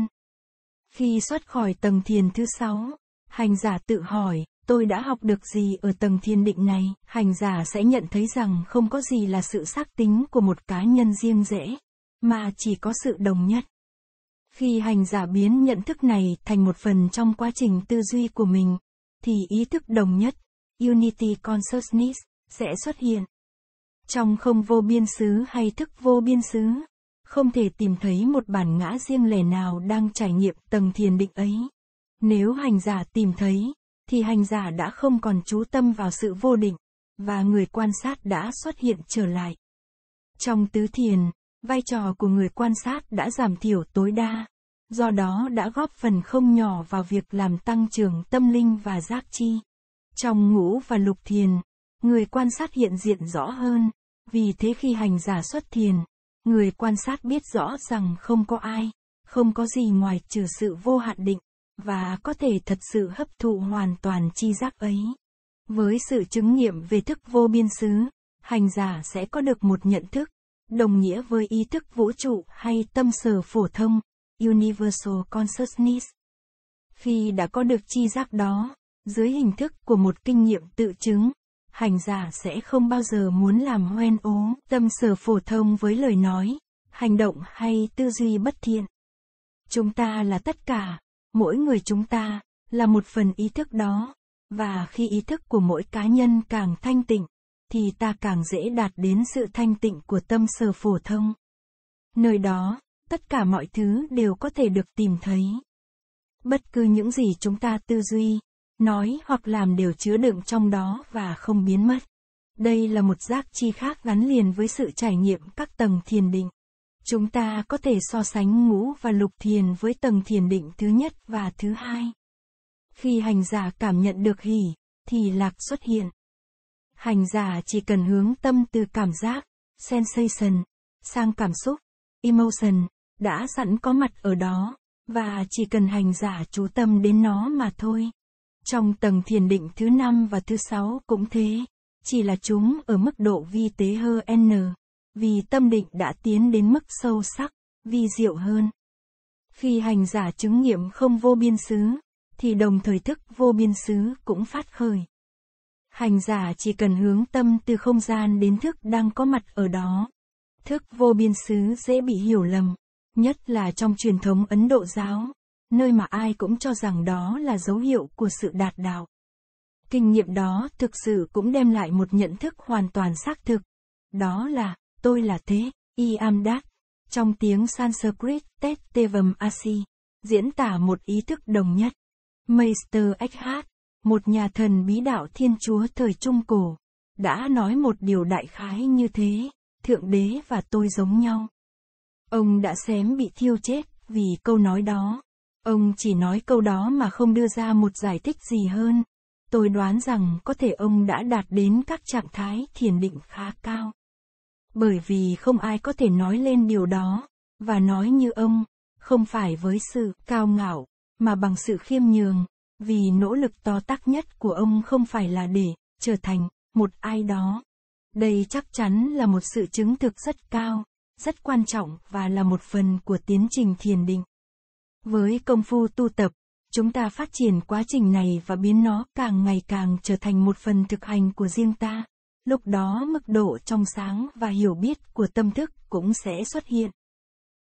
Khi xuất khỏi tầng thiền thứ sáu, hành giả tự hỏi, tôi đã học được gì ở tầng thiền định này, hành giả sẽ nhận thấy rằng không có gì là sự xác tính của một cá nhân riêng rẽ mà chỉ có sự đồng nhất khi hành giả biến nhận thức này thành một phần trong quá trình tư duy của mình thì ý thức đồng nhất unity consciousness sẽ xuất hiện trong không vô biên xứ hay thức vô biên xứ không thể tìm thấy một bản ngã riêng lẻ nào đang trải nghiệm tầng thiền định ấy nếu hành giả tìm thấy thì hành giả đã không còn chú tâm vào sự vô định và người quan sát đã xuất hiện trở lại trong tứ thiền vai trò của người quan sát đã giảm thiểu tối đa do đó đã góp phần không nhỏ vào việc làm tăng trưởng tâm linh và giác chi trong ngũ và lục thiền người quan sát hiện diện rõ hơn vì thế khi hành giả xuất thiền người quan sát biết rõ rằng không có ai không có gì ngoài trừ sự vô hạn định và có thể thật sự hấp thụ hoàn toàn chi giác ấy với sự chứng nghiệm về thức vô biên xứ hành giả sẽ có được một nhận thức đồng nghĩa với ý thức vũ trụ hay tâm sở phổ thông, Universal Consciousness. Khi đã có được chi giác đó, dưới hình thức của một kinh nghiệm tự chứng, hành giả sẽ không bao giờ muốn làm hoen ố tâm sở phổ thông với lời nói, hành động hay tư duy bất thiện. Chúng ta là tất cả, mỗi người chúng ta là một phần ý thức đó, và khi ý thức của mỗi cá nhân càng thanh tịnh, thì ta càng dễ đạt đến sự thanh tịnh của tâm sở phổ thông. Nơi đó, tất cả mọi thứ đều có thể được tìm thấy. Bất cứ những gì chúng ta tư duy, nói hoặc làm đều chứa đựng trong đó và không biến mất. Đây là một giác chi khác gắn liền với sự trải nghiệm các tầng thiền định. Chúng ta có thể so sánh ngũ và lục thiền với tầng thiền định thứ nhất và thứ hai. Khi hành giả cảm nhận được hỉ, thì lạc xuất hiện hành giả chỉ cần hướng tâm từ cảm giác sensation sang cảm xúc emotion đã sẵn có mặt ở đó và chỉ cần hành giả chú tâm đến nó mà thôi trong tầng thiền định thứ năm và thứ sáu cũng thế chỉ là chúng ở mức độ vi tế hơn n vì tâm định đã tiến đến mức sâu sắc vi diệu hơn khi hành giả chứng nghiệm không vô biên xứ thì đồng thời thức vô biên xứ cũng phát khởi hành giả chỉ cần hướng tâm từ không gian đến thức đang có mặt ở đó. Thức vô biên xứ dễ bị hiểu lầm, nhất là trong truyền thống Ấn Độ giáo, nơi mà ai cũng cho rằng đó là dấu hiệu của sự đạt đạo. Kinh nghiệm đó thực sự cũng đem lại một nhận thức hoàn toàn xác thực. Đó là, tôi là thế, I am that. Trong tiếng Sanskrit, Tet Tevam Asi, diễn tả một ý thức đồng nhất. Meister Eckhart một nhà thần bí đạo thiên chúa thời Trung Cổ, đã nói một điều đại khái như thế, Thượng Đế và tôi giống nhau. Ông đã xém bị thiêu chết, vì câu nói đó. Ông chỉ nói câu đó mà không đưa ra một giải thích gì hơn. Tôi đoán rằng có thể ông đã đạt đến các trạng thái thiền định khá cao. Bởi vì không ai có thể nói lên điều đó, và nói như ông, không phải với sự cao ngạo, mà bằng sự khiêm nhường, vì nỗ lực to tắc nhất của ông không phải là để trở thành một ai đó đây chắc chắn là một sự chứng thực rất cao rất quan trọng và là một phần của tiến trình thiền định với công phu tu tập chúng ta phát triển quá trình này và biến nó càng ngày càng trở thành một phần thực hành của riêng ta lúc đó mức độ trong sáng và hiểu biết của tâm thức cũng sẽ xuất hiện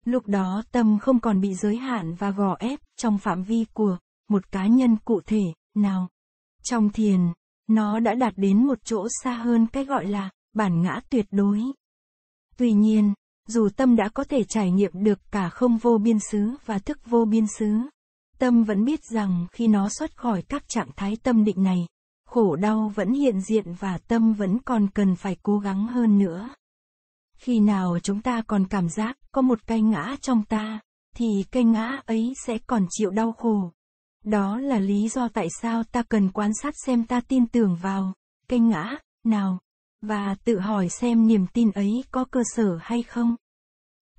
lúc đó tâm không còn bị giới hạn và gò ép trong phạm vi của một cá nhân cụ thể, nào. Trong thiền, nó đã đạt đến một chỗ xa hơn cái gọi là bản ngã tuyệt đối. Tuy nhiên, dù tâm đã có thể trải nghiệm được cả không vô biên xứ và thức vô biên xứ, tâm vẫn biết rằng khi nó xuất khỏi các trạng thái tâm định này, khổ đau vẫn hiện diện và tâm vẫn còn cần phải cố gắng hơn nữa. Khi nào chúng ta còn cảm giác có một cây ngã trong ta, thì cây ngã ấy sẽ còn chịu đau khổ, đó là lý do tại sao ta cần quan sát xem ta tin tưởng vào kênh ngã nào và tự hỏi xem niềm tin ấy có cơ sở hay không.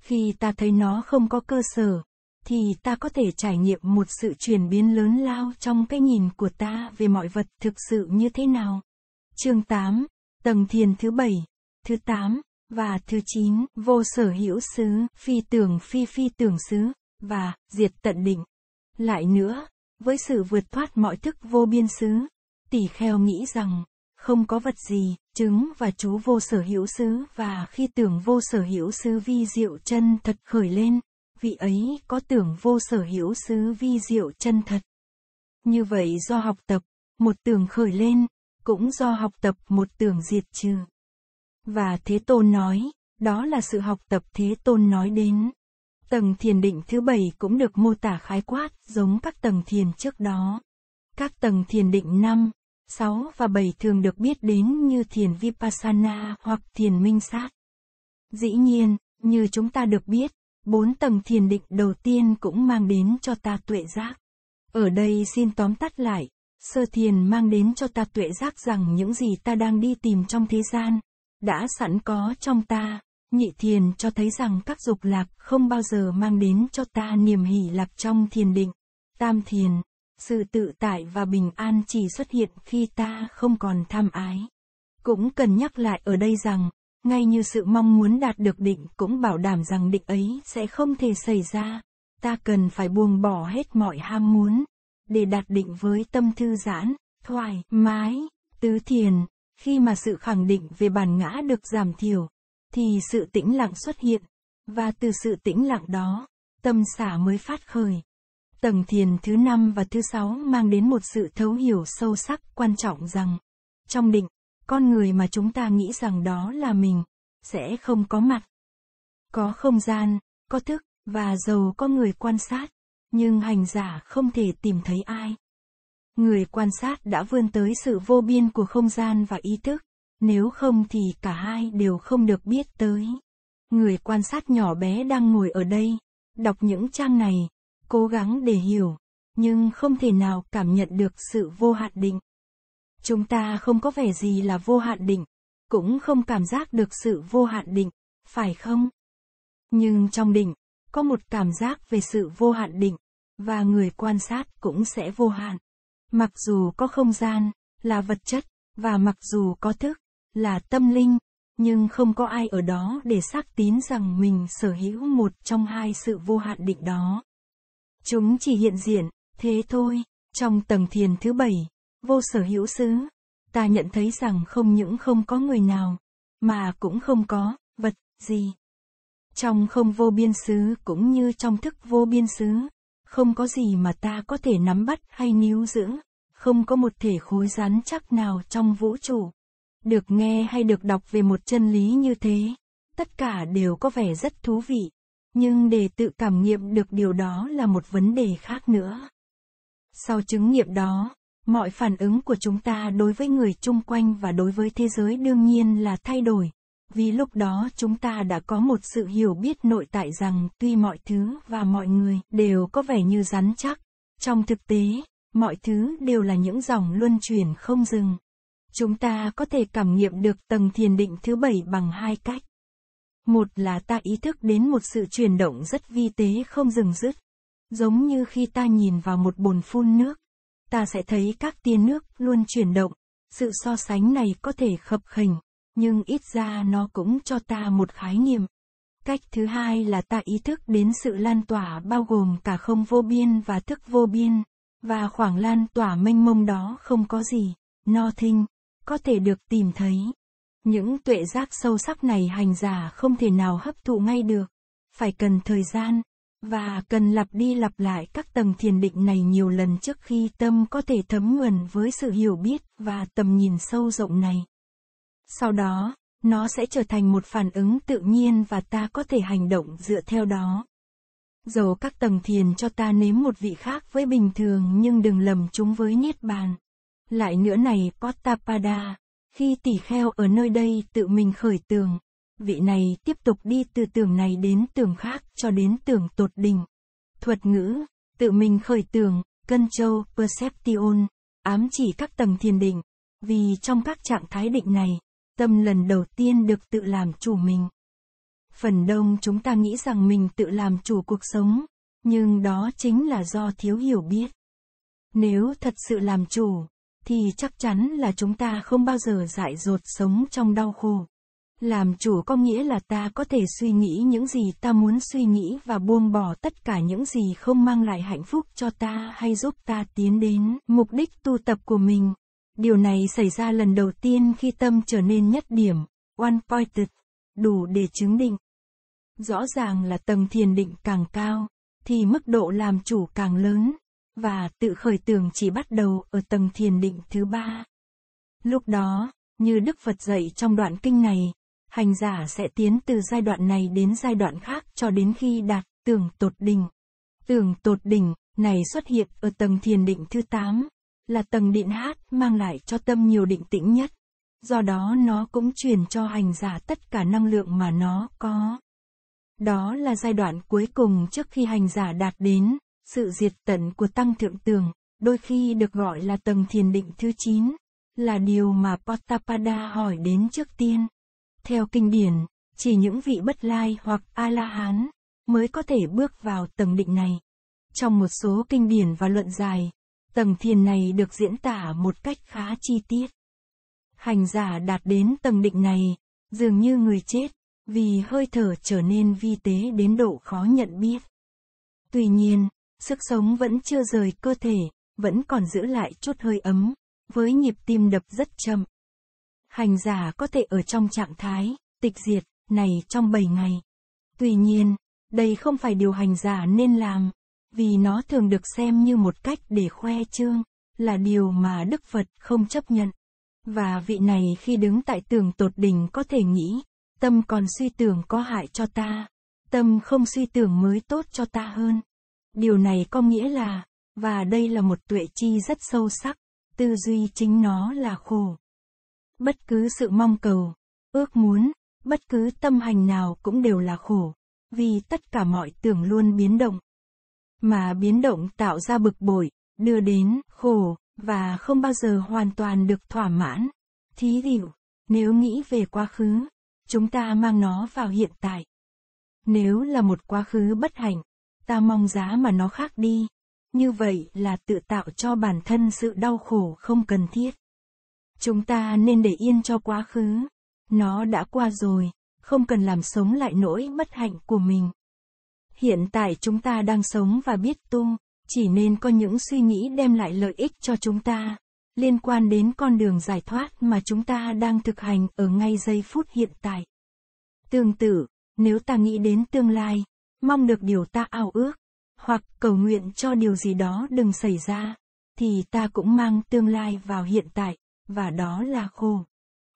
Khi ta thấy nó không có cơ sở, thì ta có thể trải nghiệm một sự chuyển biến lớn lao trong cái nhìn của ta về mọi vật thực sự như thế nào. Chương 8, tầng thiền thứ 7, thứ 8 và thứ 9, vô sở hữu xứ, phi tưởng phi phi tưởng xứ và diệt tận định. Lại nữa, với sự vượt thoát mọi thức vô biên xứ. Tỷ kheo nghĩ rằng, không có vật gì, chứng và chú vô sở hữu xứ và khi tưởng vô sở hữu xứ vi diệu chân thật khởi lên, vị ấy có tưởng vô sở hữu xứ vi diệu chân thật. Như vậy do học tập, một tưởng khởi lên, cũng do học tập một tưởng diệt trừ. Và Thế Tôn nói, đó là sự học tập Thế Tôn nói đến. Tầng thiền định thứ bảy cũng được mô tả khái quát giống các tầng thiền trước đó. Các tầng thiền định 5, 6 và 7 thường được biết đến như thiền Vipassana hoặc thiền minh sát. Dĩ nhiên, như chúng ta được biết, bốn tầng thiền định đầu tiên cũng mang đến cho ta tuệ giác. Ở đây xin tóm tắt lại, sơ thiền mang đến cho ta tuệ giác rằng những gì ta đang đi tìm trong thế gian, đã sẵn có trong ta, nhị thiền cho thấy rằng các dục lạc không bao giờ mang đến cho ta niềm hỷ lạc trong thiền định. Tam thiền, sự tự tại và bình an chỉ xuất hiện khi ta không còn tham ái. Cũng cần nhắc lại ở đây rằng, ngay như sự mong muốn đạt được định cũng bảo đảm rằng định ấy sẽ không thể xảy ra, ta cần phải buông bỏ hết mọi ham muốn, để đạt định với tâm thư giãn, thoải mái, tứ thiền, khi mà sự khẳng định về bản ngã được giảm thiểu, thì sự tĩnh lặng xuất hiện và từ sự tĩnh lặng đó tâm xả mới phát khởi tầng thiền thứ năm và thứ sáu mang đến một sự thấu hiểu sâu sắc quan trọng rằng trong định con người mà chúng ta nghĩ rằng đó là mình sẽ không có mặt có không gian có thức và giàu có người quan sát nhưng hành giả không thể tìm thấy ai người quan sát đã vươn tới sự vô biên của không gian và ý thức nếu không thì cả hai đều không được biết tới. Người quan sát nhỏ bé đang ngồi ở đây, đọc những trang này, cố gắng để hiểu, nhưng không thể nào cảm nhận được sự vô hạn định. Chúng ta không có vẻ gì là vô hạn định, cũng không cảm giác được sự vô hạn định, phải không? Nhưng trong định, có một cảm giác về sự vô hạn định, và người quan sát cũng sẽ vô hạn. Mặc dù có không gian, là vật chất, và mặc dù có thức, là tâm linh, nhưng không có ai ở đó để xác tín rằng mình sở hữu một trong hai sự vô hạn định đó. Chúng chỉ hiện diện, thế thôi, trong tầng thiền thứ bảy, vô sở hữu xứ, ta nhận thấy rằng không những không có người nào, mà cũng không có, vật, gì. Trong không vô biên xứ cũng như trong thức vô biên xứ, không có gì mà ta có thể nắm bắt hay níu giữ, không có một thể khối rắn chắc nào trong vũ trụ được nghe hay được đọc về một chân lý như thế, tất cả đều có vẻ rất thú vị, nhưng để tự cảm nghiệm được điều đó là một vấn đề khác nữa. Sau chứng nghiệm đó, mọi phản ứng của chúng ta đối với người chung quanh và đối với thế giới đương nhiên là thay đổi, vì lúc đó chúng ta đã có một sự hiểu biết nội tại rằng tuy mọi thứ và mọi người đều có vẻ như rắn chắc, trong thực tế, mọi thứ đều là những dòng luân chuyển không dừng chúng ta có thể cảm nghiệm được tầng thiền định thứ bảy bằng hai cách. Một là ta ý thức đến một sự chuyển động rất vi tế không dừng dứt. Giống như khi ta nhìn vào một bồn phun nước, ta sẽ thấy các tia nước luôn chuyển động. Sự so sánh này có thể khập khềnh, nhưng ít ra nó cũng cho ta một khái niệm. Cách thứ hai là ta ý thức đến sự lan tỏa bao gồm cả không vô biên và thức vô biên, và khoảng lan tỏa mênh mông đó không có gì, nothing, có thể được tìm thấy. Những tuệ giác sâu sắc này hành giả không thể nào hấp thụ ngay được, phải cần thời gian, và cần lặp đi lặp lại các tầng thiền định này nhiều lần trước khi tâm có thể thấm nguồn với sự hiểu biết và tầm nhìn sâu rộng này. Sau đó, nó sẽ trở thành một phản ứng tự nhiên và ta có thể hành động dựa theo đó. Dầu các tầng thiền cho ta nếm một vị khác với bình thường nhưng đừng lầm chúng với niết bàn. Lại nữa này, Potapada, khi tỷ kheo ở nơi đây tự mình khởi tường, vị này tiếp tục đi từ tường này đến tường khác cho đến tường tột đỉnh. Thuật ngữ, tự mình khởi tường, cân châu, perception, ám chỉ các tầng thiền định, vì trong các trạng thái định này, tâm lần đầu tiên được tự làm chủ mình. Phần đông chúng ta nghĩ rằng mình tự làm chủ cuộc sống, nhưng đó chính là do thiếu hiểu biết. Nếu thật sự làm chủ, thì chắc chắn là chúng ta không bao giờ dại dột sống trong đau khổ. Làm chủ có nghĩa là ta có thể suy nghĩ những gì ta muốn suy nghĩ và buông bỏ tất cả những gì không mang lại hạnh phúc cho ta hay giúp ta tiến đến mục đích tu tập của mình. Điều này xảy ra lần đầu tiên khi tâm trở nên nhất điểm, one pointed, đủ để chứng định. Rõ ràng là tầng thiền định càng cao, thì mức độ làm chủ càng lớn, và tự khởi tưởng chỉ bắt đầu ở tầng thiền định thứ ba. Lúc đó, như Đức Phật dạy trong đoạn kinh này, hành giả sẽ tiến từ giai đoạn này đến giai đoạn khác cho đến khi đạt tưởng tột đỉnh. Tưởng tột đỉnh này xuất hiện ở tầng thiền định thứ 8, là tầng định hát mang lại cho tâm nhiều định tĩnh nhất. Do đó nó cũng truyền cho hành giả tất cả năng lượng mà nó có. Đó là giai đoạn cuối cùng trước khi hành giả đạt đến sự diệt tận của tăng thượng tường, đôi khi được gọi là tầng thiền định thứ 9, là điều mà Potapada hỏi đến trước tiên. Theo kinh điển, chỉ những vị bất lai hoặc A-la-hán mới có thể bước vào tầng định này. Trong một số kinh điển và luận dài, tầng thiền này được diễn tả một cách khá chi tiết. Hành giả đạt đến tầng định này, dường như người chết, vì hơi thở trở nên vi tế đến độ khó nhận biết. Tuy nhiên, sức sống vẫn chưa rời cơ thể, vẫn còn giữ lại chút hơi ấm, với nhịp tim đập rất chậm. Hành giả có thể ở trong trạng thái tịch diệt này trong 7 ngày. Tuy nhiên, đây không phải điều hành giả nên làm, vì nó thường được xem như một cách để khoe trương, là điều mà Đức Phật không chấp nhận. Và vị này khi đứng tại tường tột đỉnh có thể nghĩ, tâm còn suy tưởng có hại cho ta, tâm không suy tưởng mới tốt cho ta hơn. Điều này có nghĩa là, và đây là một tuệ chi rất sâu sắc, tư duy chính nó là khổ. Bất cứ sự mong cầu, ước muốn, bất cứ tâm hành nào cũng đều là khổ, vì tất cả mọi tưởng luôn biến động. Mà biến động tạo ra bực bội, đưa đến khổ, và không bao giờ hoàn toàn được thỏa mãn. Thí dụ, nếu nghĩ về quá khứ, chúng ta mang nó vào hiện tại. Nếu là một quá khứ bất hạnh, ta mong giá mà nó khác đi như vậy là tự tạo cho bản thân sự đau khổ không cần thiết chúng ta nên để yên cho quá khứ nó đã qua rồi không cần làm sống lại nỗi bất hạnh của mình hiện tại chúng ta đang sống và biết tu chỉ nên có những suy nghĩ đem lại lợi ích cho chúng ta liên quan đến con đường giải thoát mà chúng ta đang thực hành ở ngay giây phút hiện tại tương tự nếu ta nghĩ đến tương lai mong được điều ta ao ước, hoặc cầu nguyện cho điều gì đó đừng xảy ra, thì ta cũng mang tương lai vào hiện tại, và đó là khổ.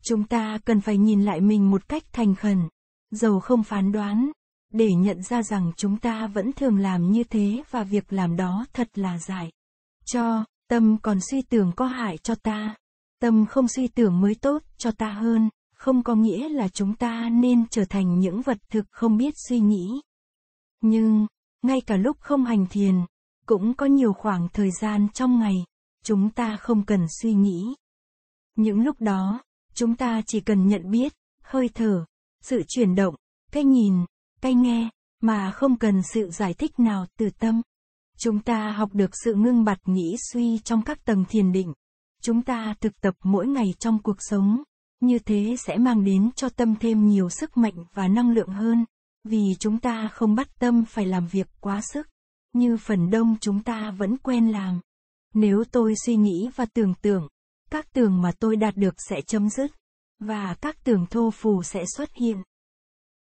Chúng ta cần phải nhìn lại mình một cách thành khẩn, dầu không phán đoán, để nhận ra rằng chúng ta vẫn thường làm như thế và việc làm đó thật là dài Cho, tâm còn suy tưởng có hại cho ta. Tâm không suy tưởng mới tốt cho ta hơn, không có nghĩa là chúng ta nên trở thành những vật thực không biết suy nghĩ. Nhưng, ngay cả lúc không hành thiền, cũng có nhiều khoảng thời gian trong ngày, chúng ta không cần suy nghĩ. Những lúc đó, chúng ta chỉ cần nhận biết, hơi thở, sự chuyển động, cái nhìn, cái nghe, mà không cần sự giải thích nào từ tâm. Chúng ta học được sự ngưng bặt nghĩ suy trong các tầng thiền định. Chúng ta thực tập mỗi ngày trong cuộc sống, như thế sẽ mang đến cho tâm thêm nhiều sức mạnh và năng lượng hơn vì chúng ta không bắt tâm phải làm việc quá sức như phần đông chúng ta vẫn quen làm nếu tôi suy nghĩ và tưởng tượng các tường mà tôi đạt được sẽ chấm dứt và các tường thô phù sẽ xuất hiện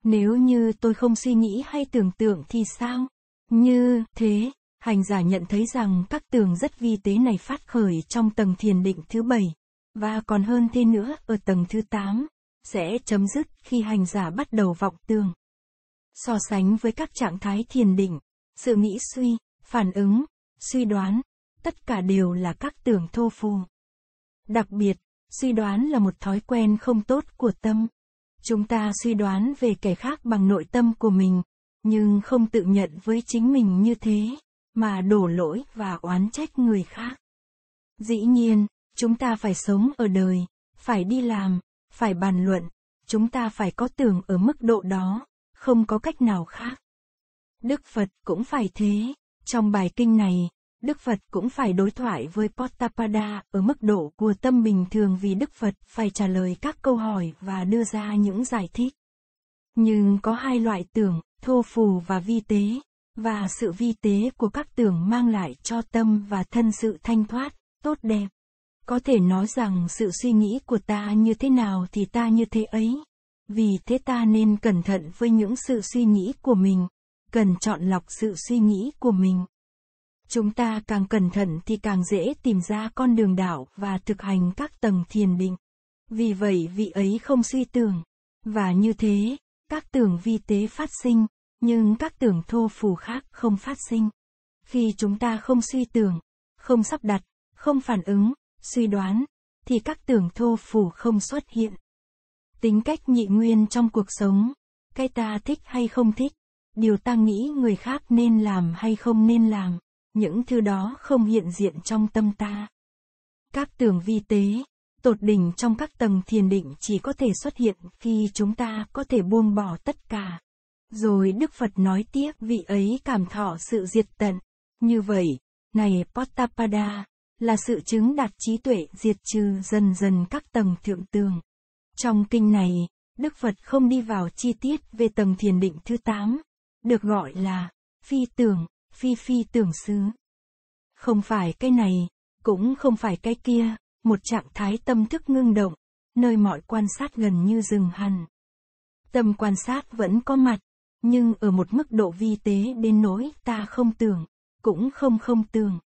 nếu như tôi không suy nghĩ hay tưởng tượng thì sao như thế hành giả nhận thấy rằng các tường rất vi tế này phát khởi trong tầng thiền định thứ bảy và còn hơn thế nữa ở tầng thứ tám sẽ chấm dứt khi hành giả bắt đầu vọng tường so sánh với các trạng thái thiền định sự nghĩ suy phản ứng suy đoán tất cả đều là các tưởng thô phù đặc biệt suy đoán là một thói quen không tốt của tâm chúng ta suy đoán về kẻ khác bằng nội tâm của mình nhưng không tự nhận với chính mình như thế mà đổ lỗi và oán trách người khác dĩ nhiên chúng ta phải sống ở đời phải đi làm phải bàn luận chúng ta phải có tưởng ở mức độ đó không có cách nào khác. Đức Phật cũng phải thế, trong bài kinh này, Đức Phật cũng phải đối thoại với Pottapada ở mức độ của tâm bình thường vì Đức Phật phải trả lời các câu hỏi và đưa ra những giải thích. Nhưng có hai loại tưởng, thô phù và vi tế, và sự vi tế của các tưởng mang lại cho tâm và thân sự thanh thoát, tốt đẹp. Có thể nói rằng sự suy nghĩ của ta như thế nào thì ta như thế ấy, vì thế ta nên cẩn thận với những sự suy nghĩ của mình, cần chọn lọc sự suy nghĩ của mình. Chúng ta càng cẩn thận thì càng dễ tìm ra con đường đạo và thực hành các tầng thiền định. Vì vậy vị ấy không suy tưởng, và như thế, các tưởng vi tế phát sinh, nhưng các tưởng thô phù khác không phát sinh. Khi chúng ta không suy tưởng, không sắp đặt, không phản ứng, suy đoán, thì các tưởng thô phù không xuất hiện tính cách nhị nguyên trong cuộc sống cái ta thích hay không thích điều ta nghĩ người khác nên làm hay không nên làm những thứ đó không hiện diện trong tâm ta các tưởng vi tế tột đỉnh trong các tầng thiền định chỉ có thể xuất hiện khi chúng ta có thể buông bỏ tất cả rồi đức phật nói tiếp vị ấy cảm thọ sự diệt tận như vậy này potapada là sự chứng đạt trí tuệ diệt trừ dần dần các tầng thượng tường trong kinh này, Đức Phật không đi vào chi tiết về tầng thiền định thứ 8, được gọi là phi tưởng, phi phi tưởng xứ. Không phải cái này, cũng không phải cái kia, một trạng thái tâm thức ngưng động, nơi mọi quan sát gần như dừng hẳn. Tâm quan sát vẫn có mặt, nhưng ở một mức độ vi tế đến nỗi ta không tưởng, cũng không không tưởng.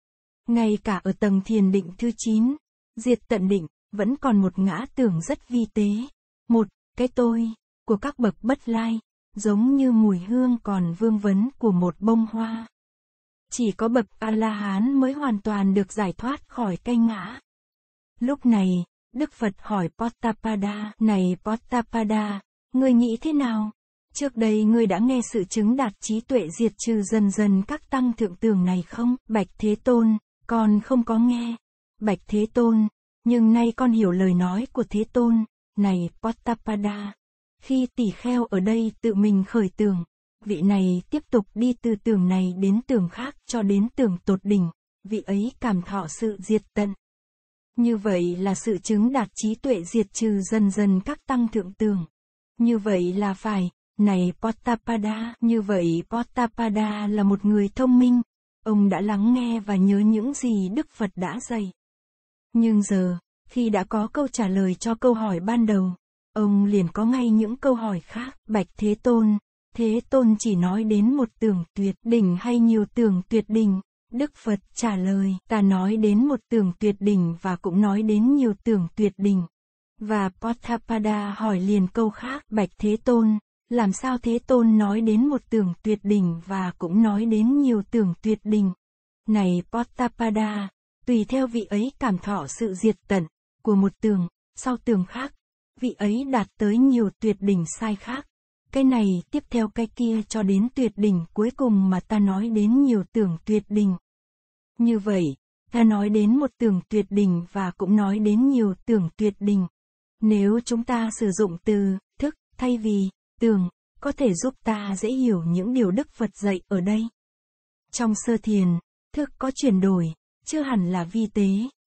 Ngay cả ở tầng thiền định thứ 9, diệt tận định, vẫn còn một ngã tưởng rất vi tế. Một, cái tôi, của các bậc bất lai, giống như mùi hương còn vương vấn của một bông hoa. Chỉ có bậc A-la-hán mới hoàn toàn được giải thoát khỏi cây ngã. Lúc này, Đức Phật hỏi potapada này potapada ngươi nghĩ thế nào? Trước đây ngươi đã nghe sự chứng đạt trí tuệ diệt trừ dần dần các tăng thượng tường này không? Bạch Thế Tôn, còn không có nghe. Bạch Thế Tôn, nhưng nay con hiểu lời nói của Thế Tôn, này potapada, Khi tỷ kheo ở đây tự mình khởi tường, vị này tiếp tục đi từ tường này đến tường khác cho đến tường tột đỉnh, vị ấy cảm thọ sự diệt tận. Như vậy là sự chứng đạt trí tuệ diệt trừ dần dần các tăng thượng tường. Như vậy là phải, này potapada, như vậy potapada là một người thông minh, ông đã lắng nghe và nhớ những gì Đức Phật đã dạy. Nhưng giờ, khi đã có câu trả lời cho câu hỏi ban đầu, ông liền có ngay những câu hỏi khác. Bạch Thế Tôn, Thế Tôn chỉ nói đến một tưởng tuyệt đỉnh hay nhiều tưởng tuyệt đỉnh. Đức Phật trả lời, ta nói đến một tưởng tuyệt đỉnh và cũng nói đến nhiều tưởng tuyệt đỉnh. Và Potapada hỏi liền câu khác, Bạch Thế Tôn, làm sao Thế Tôn nói đến một tưởng tuyệt đỉnh và cũng nói đến nhiều tưởng tuyệt đỉnh? Này Potapada, tùy theo vị ấy cảm thọ sự diệt tận của một tường, sau tường khác, vị ấy đạt tới nhiều tuyệt đỉnh sai khác. Cái này tiếp theo cái kia cho đến tuyệt đỉnh cuối cùng mà ta nói đến nhiều tưởng tuyệt đỉnh. Như vậy, ta nói đến một tưởng tuyệt đỉnh và cũng nói đến nhiều tưởng tuyệt đỉnh. Nếu chúng ta sử dụng từ thức thay vì tưởng, có thể giúp ta dễ hiểu những điều Đức Phật dạy ở đây. Trong sơ thiền, thức có chuyển đổi, chưa hẳn là vi tế,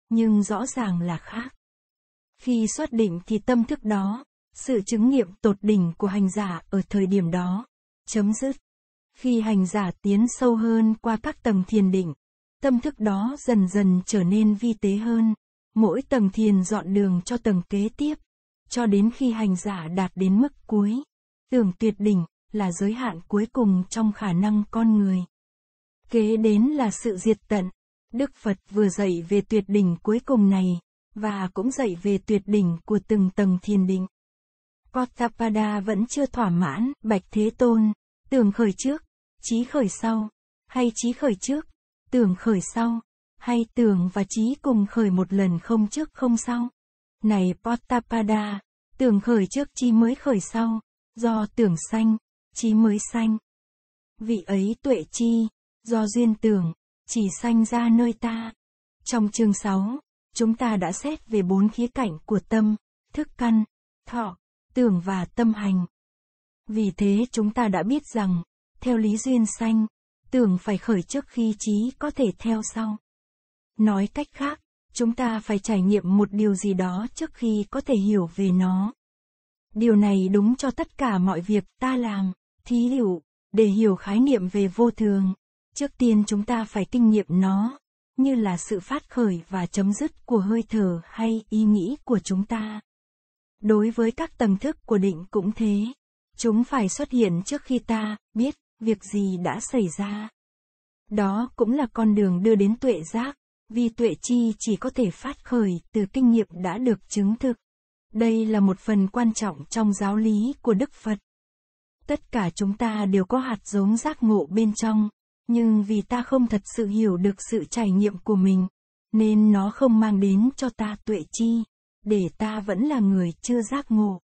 nhưng rõ ràng là khác. Khi xuất định thì tâm thức đó, sự chứng nghiệm tột đỉnh của hành giả ở thời điểm đó, chấm dứt. Khi hành giả tiến sâu hơn qua các tầng thiền định, tâm thức đó dần dần trở nên vi tế hơn, mỗi tầng thiền dọn đường cho tầng kế tiếp, cho đến khi hành giả đạt đến mức cuối, tưởng tuyệt đỉnh là giới hạn cuối cùng trong khả năng con người. Kế đến là sự diệt tận, Đức Phật vừa dạy về tuyệt đỉnh cuối cùng này, và cũng dạy về tuyệt đỉnh của từng tầng thiền định. Kotapada vẫn chưa thỏa mãn, Bạch Thế Tôn, tưởng khởi trước, trí khởi sau, hay trí khởi trước, tưởng khởi sau, hay tưởng và trí cùng khởi một lần không trước không sau. Này Potapada, tưởng khởi trước trí mới khởi sau, do tưởng sanh, trí mới sanh. Vị ấy tuệ chi, do duyên tưởng, chỉ sanh ra nơi ta. Trong chương 6, chúng ta đã xét về bốn khía cạnh của tâm, thức căn, thọ, tưởng và tâm hành. Vì thế chúng ta đã biết rằng, theo lý duyên sanh, tưởng phải khởi trước khi trí có thể theo sau. Nói cách khác, chúng ta phải trải nghiệm một điều gì đó trước khi có thể hiểu về nó. Điều này đúng cho tất cả mọi việc ta làm, thí dụ, để hiểu khái niệm về vô thường, trước tiên chúng ta phải kinh nghiệm nó như là sự phát khởi và chấm dứt của hơi thở hay ý nghĩ của chúng ta đối với các tầng thức của định cũng thế chúng phải xuất hiện trước khi ta biết việc gì đã xảy ra đó cũng là con đường đưa đến tuệ giác vì tuệ chi chỉ có thể phát khởi từ kinh nghiệm đã được chứng thực đây là một phần quan trọng trong giáo lý của đức phật tất cả chúng ta đều có hạt giống giác ngộ bên trong nhưng vì ta không thật sự hiểu được sự trải nghiệm của mình nên nó không mang đến cho ta tuệ chi để ta vẫn là người chưa giác ngộ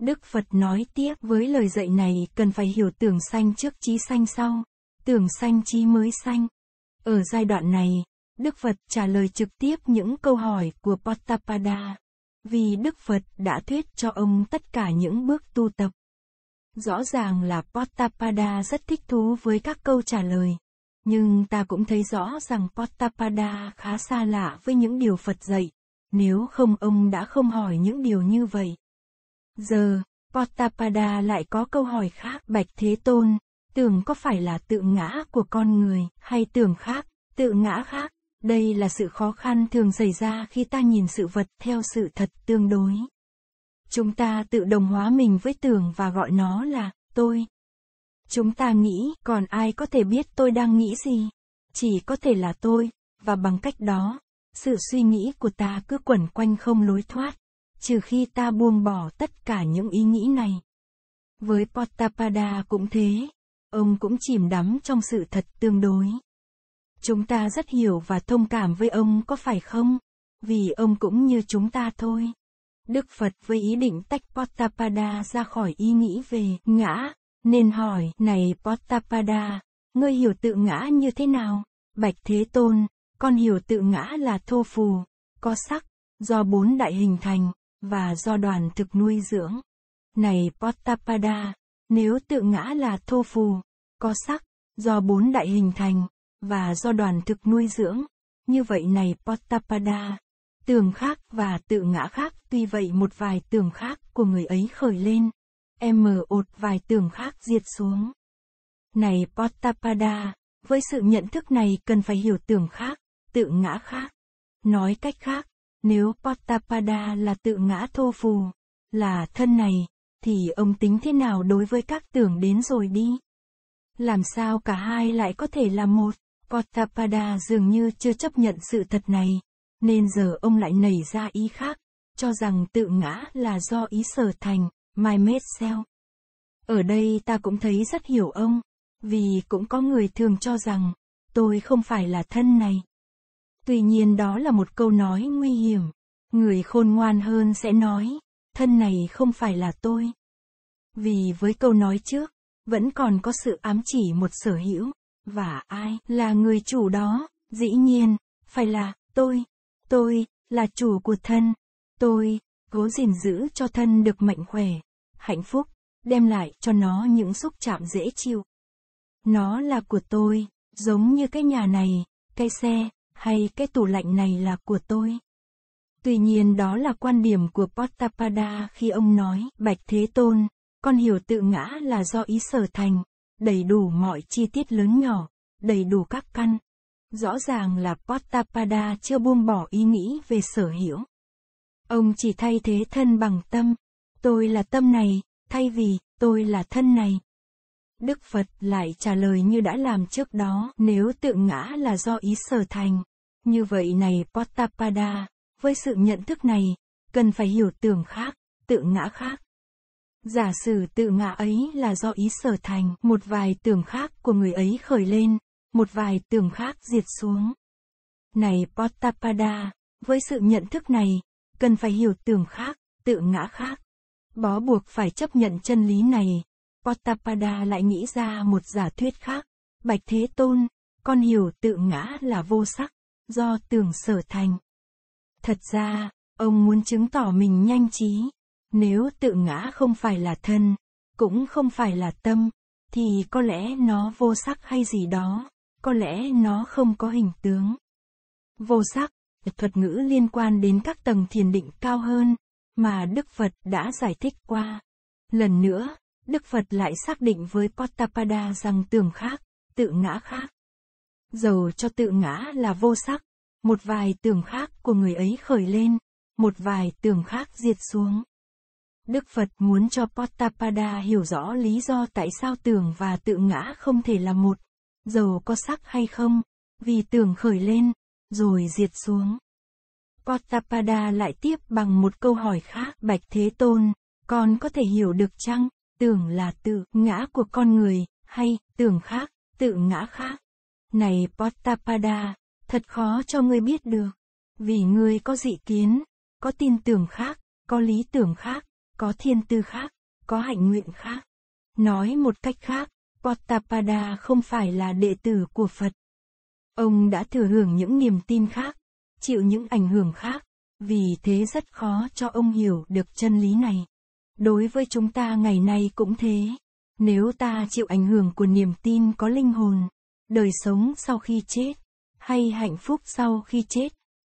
đức phật nói tiếp với lời dạy này cần phải hiểu tưởng sanh trước trí sanh sau tưởng sanh trí mới sanh ở giai đoạn này đức phật trả lời trực tiếp những câu hỏi của potapada vì đức phật đã thuyết cho ông tất cả những bước tu tập Rõ ràng là Pottapada rất thích thú với các câu trả lời. Nhưng ta cũng thấy rõ rằng Pottapada khá xa lạ với những điều Phật dạy, nếu không ông đã không hỏi những điều như vậy. Giờ, Pottapada lại có câu hỏi khác Bạch Thế Tôn, tưởng có phải là tự ngã của con người, hay tưởng khác, tự ngã khác, đây là sự khó khăn thường xảy ra khi ta nhìn sự vật theo sự thật tương đối. Chúng ta tự đồng hóa mình với tưởng và gọi nó là tôi. Chúng ta nghĩ còn ai có thể biết tôi đang nghĩ gì? Chỉ có thể là tôi, và bằng cách đó, sự suy nghĩ của ta cứ quẩn quanh không lối thoát, trừ khi ta buông bỏ tất cả những ý nghĩ này. Với Potapada cũng thế, ông cũng chìm đắm trong sự thật tương đối. Chúng ta rất hiểu và thông cảm với ông có phải không? Vì ông cũng như chúng ta thôi. Đức Phật với ý định tách Potapada ra khỏi ý nghĩ về ngã, nên hỏi, này Potapada, ngươi hiểu tự ngã như thế nào? Bạch Thế Tôn, con hiểu tự ngã là thô phù, có sắc, do bốn đại hình thành, và do đoàn thực nuôi dưỡng. Này Potapada, nếu tự ngã là thô phù, có sắc, do bốn đại hình thành, và do đoàn thực nuôi dưỡng, như vậy này Potapada, tường khác và tự ngã khác, tuy vậy một vài tường khác của người ấy khởi lên. Em mở ột vài tường khác diệt xuống. Này potapada với sự nhận thức này cần phải hiểu tưởng khác, tự ngã khác. Nói cách khác, nếu potapada là tự ngã thô phù, là thân này, thì ông tính thế nào đối với các tưởng đến rồi đi? Làm sao cả hai lại có thể là một? potapada dường như chưa chấp nhận sự thật này, nên giờ ông lại nảy ra ý khác, cho rằng tự ngã là do ý sở thành, my made self. Ở đây ta cũng thấy rất hiểu ông, vì cũng có người thường cho rằng, tôi không phải là thân này. Tuy nhiên đó là một câu nói nguy hiểm, người khôn ngoan hơn sẽ nói, thân này không phải là tôi. Vì với câu nói trước, vẫn còn có sự ám chỉ một sở hữu, và ai là người chủ đó, dĩ nhiên, phải là tôi. Tôi, là chủ của thân. Tôi, cố gìn giữ cho thân được mạnh khỏe, hạnh phúc, đem lại cho nó những xúc chạm dễ chịu. Nó là của tôi, giống như cái nhà này, cái xe, hay cái tủ lạnh này là của tôi. Tuy nhiên đó là quan điểm của Pottapada khi ông nói, Bạch Thế Tôn, con hiểu tự ngã là do ý sở thành, đầy đủ mọi chi tiết lớn nhỏ, đầy đủ các căn, Rõ ràng là Pottapada chưa buông bỏ ý nghĩ về sở hữu. Ông chỉ thay thế thân bằng tâm. Tôi là tâm này, thay vì, tôi là thân này. Đức Phật lại trả lời như đã làm trước đó, nếu tự ngã là do ý sở thành. Như vậy này Pottapada, với sự nhận thức này, cần phải hiểu tưởng khác, tự ngã khác. Giả sử tự ngã ấy là do ý sở thành, một vài tưởng khác của người ấy khởi lên, một vài tường khác diệt xuống. Này Potapada, với sự nhận thức này, cần phải hiểu tường khác, tự ngã khác. Bó buộc phải chấp nhận chân lý này, Potapada lại nghĩ ra một giả thuyết khác. Bạch Thế Tôn, con hiểu tự ngã là vô sắc, do tưởng sở thành. Thật ra, ông muốn chứng tỏ mình nhanh trí. Nếu tự ngã không phải là thân, cũng không phải là tâm, thì có lẽ nó vô sắc hay gì đó có lẽ nó không có hình tướng. Vô sắc, thuật ngữ liên quan đến các tầng thiền định cao hơn, mà Đức Phật đã giải thích qua. Lần nữa, Đức Phật lại xác định với Potapada rằng tưởng khác, tự ngã khác. Dầu cho tự ngã là vô sắc, một vài tưởng khác của người ấy khởi lên, một vài tưởng khác diệt xuống. Đức Phật muốn cho Potapada hiểu rõ lý do tại sao tưởng và tự ngã không thể là một dầu có sắc hay không, vì tưởng khởi lên, rồi diệt xuống. Potapada lại tiếp bằng một câu hỏi khác Bạch Thế Tôn, con có thể hiểu được chăng, tưởng là tự ngã của con người, hay tưởng khác, tự ngã khác. Này Potapada, thật khó cho ngươi biết được, vì ngươi có dị kiến, có tin tưởng khác, có lý tưởng khác, có thiên tư khác, có hạnh nguyện khác. Nói một cách khác, Pottapada không phải là đệ tử của Phật. Ông đã thừa hưởng những niềm tin khác, chịu những ảnh hưởng khác, vì thế rất khó cho ông hiểu được chân lý này. Đối với chúng ta ngày nay cũng thế. Nếu ta chịu ảnh hưởng của niềm tin có linh hồn, đời sống sau khi chết, hay hạnh phúc sau khi chết,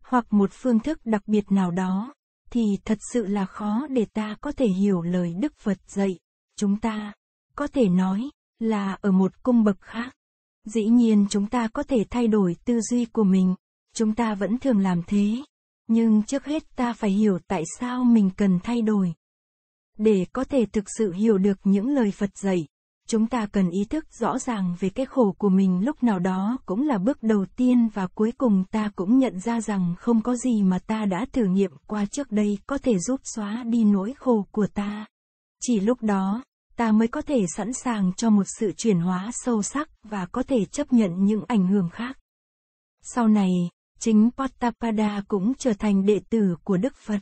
hoặc một phương thức đặc biệt nào đó, thì thật sự là khó để ta có thể hiểu lời Đức Phật dạy. Chúng ta có thể nói là ở một cung bậc khác. Dĩ nhiên chúng ta có thể thay đổi tư duy của mình, chúng ta vẫn thường làm thế, nhưng trước hết ta phải hiểu tại sao mình cần thay đổi. Để có thể thực sự hiểu được những lời Phật dạy, chúng ta cần ý thức rõ ràng về cái khổ của mình lúc nào đó cũng là bước đầu tiên và cuối cùng ta cũng nhận ra rằng không có gì mà ta đã thử nghiệm qua trước đây có thể giúp xóa đi nỗi khổ của ta. Chỉ lúc đó, ta mới có thể sẵn sàng cho một sự chuyển hóa sâu sắc và có thể chấp nhận những ảnh hưởng khác. Sau này, chính Potapada cũng trở thành đệ tử của Đức Phật.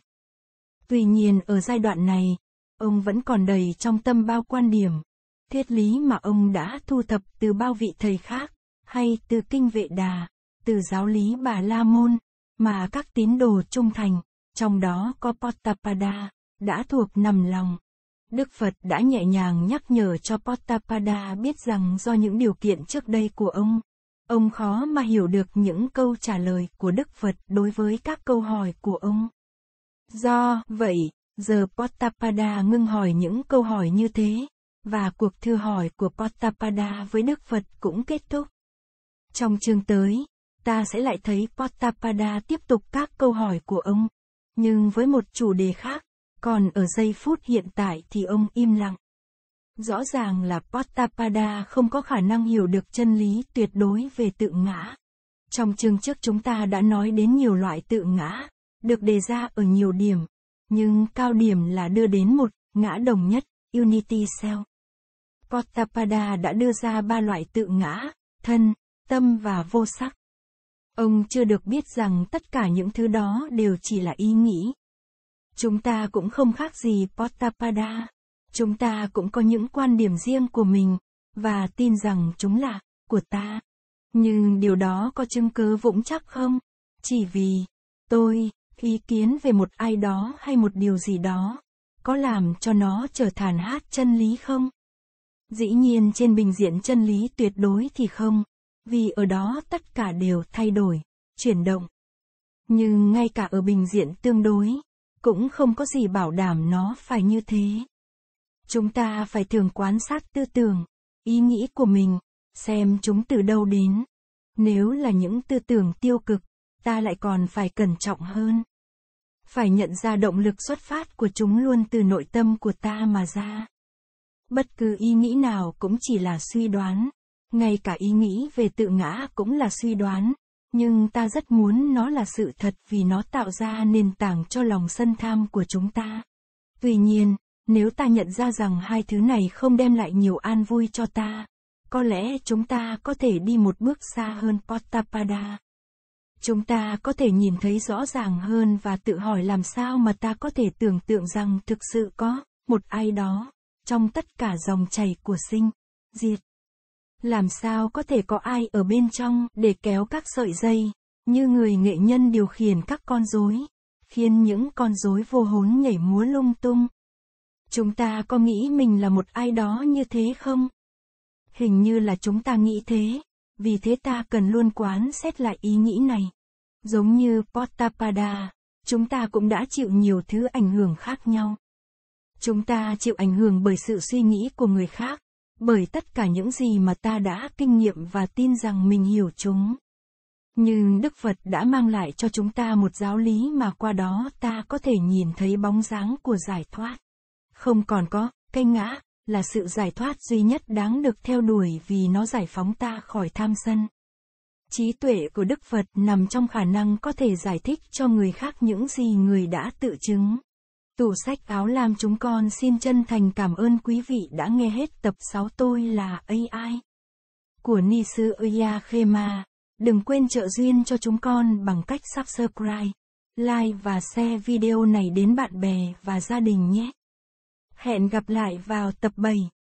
Tuy nhiên ở giai đoạn này, ông vẫn còn đầy trong tâm bao quan điểm, thiết lý mà ông đã thu thập từ bao vị thầy khác, hay từ kinh vệ đà, từ giáo lý bà La Môn, mà các tín đồ trung thành, trong đó có Potapada, đã thuộc nằm lòng. Đức Phật đã nhẹ nhàng nhắc nhở cho Potapada biết rằng do những điều kiện trước đây của ông, ông khó mà hiểu được những câu trả lời của Đức Phật đối với các câu hỏi của ông. Do vậy, giờ Potapada ngưng hỏi những câu hỏi như thế, và cuộc thư hỏi của Potapada với Đức Phật cũng kết thúc. Trong chương tới, ta sẽ lại thấy Potapada tiếp tục các câu hỏi của ông, nhưng với một chủ đề khác còn ở giây phút hiện tại thì ông im lặng. Rõ ràng là Pottapada không có khả năng hiểu được chân lý tuyệt đối về tự ngã. Trong chương trước chúng ta đã nói đến nhiều loại tự ngã, được đề ra ở nhiều điểm, nhưng cao điểm là đưa đến một ngã đồng nhất, Unity Self. Pottapada đã đưa ra ba loại tự ngã, thân, tâm và vô sắc. Ông chưa được biết rằng tất cả những thứ đó đều chỉ là ý nghĩ, Chúng ta cũng không khác gì potapada Chúng ta cũng có những quan điểm riêng của mình, và tin rằng chúng là của ta. Nhưng điều đó có chứng cứ vững chắc không? Chỉ vì tôi ý kiến về một ai đó hay một điều gì đó có làm cho nó trở thành hát chân lý không? Dĩ nhiên trên bình diện chân lý tuyệt đối thì không, vì ở đó tất cả đều thay đổi, chuyển động. Nhưng ngay cả ở bình diện tương đối, cũng không có gì bảo đảm nó phải như thế. Chúng ta phải thường quan sát tư tưởng, ý nghĩ của mình, xem chúng từ đâu đến. Nếu là những tư tưởng tiêu cực, ta lại còn phải cẩn trọng hơn. Phải nhận ra động lực xuất phát của chúng luôn từ nội tâm của ta mà ra. Bất cứ ý nghĩ nào cũng chỉ là suy đoán, ngay cả ý nghĩ về tự ngã cũng là suy đoán, nhưng ta rất muốn nó là sự thật vì nó tạo ra nền tảng cho lòng sân tham của chúng ta tuy nhiên nếu ta nhận ra rằng hai thứ này không đem lại nhiều an vui cho ta có lẽ chúng ta có thể đi một bước xa hơn potapada chúng ta có thể nhìn thấy rõ ràng hơn và tự hỏi làm sao mà ta có thể tưởng tượng rằng thực sự có một ai đó trong tất cả dòng chảy của sinh diệt làm sao có thể có ai ở bên trong để kéo các sợi dây, như người nghệ nhân điều khiển các con rối, khiến những con rối vô hốn nhảy múa lung tung. Chúng ta có nghĩ mình là một ai đó như thế không? Hình như là chúng ta nghĩ thế, vì thế ta cần luôn quán xét lại ý nghĩ này. Giống như Potapada, chúng ta cũng đã chịu nhiều thứ ảnh hưởng khác nhau. Chúng ta chịu ảnh hưởng bởi sự suy nghĩ của người khác, bởi tất cả những gì mà ta đã kinh nghiệm và tin rằng mình hiểu chúng. Nhưng Đức Phật đã mang lại cho chúng ta một giáo lý mà qua đó ta có thể nhìn thấy bóng dáng của giải thoát. Không còn có, cây ngã, là sự giải thoát duy nhất đáng được theo đuổi vì nó giải phóng ta khỏi tham sân. Trí tuệ của Đức Phật nằm trong khả năng có thể giải thích cho người khác những gì người đã tự chứng. Tủ sách áo lam chúng con xin chân thành cảm ơn quý vị đã nghe hết tập 6 tôi là AI của Ni sư Khema. Đừng quên trợ duyên cho chúng con bằng cách subscribe, like và share video này đến bạn bè và gia đình nhé. Hẹn gặp lại vào tập 7.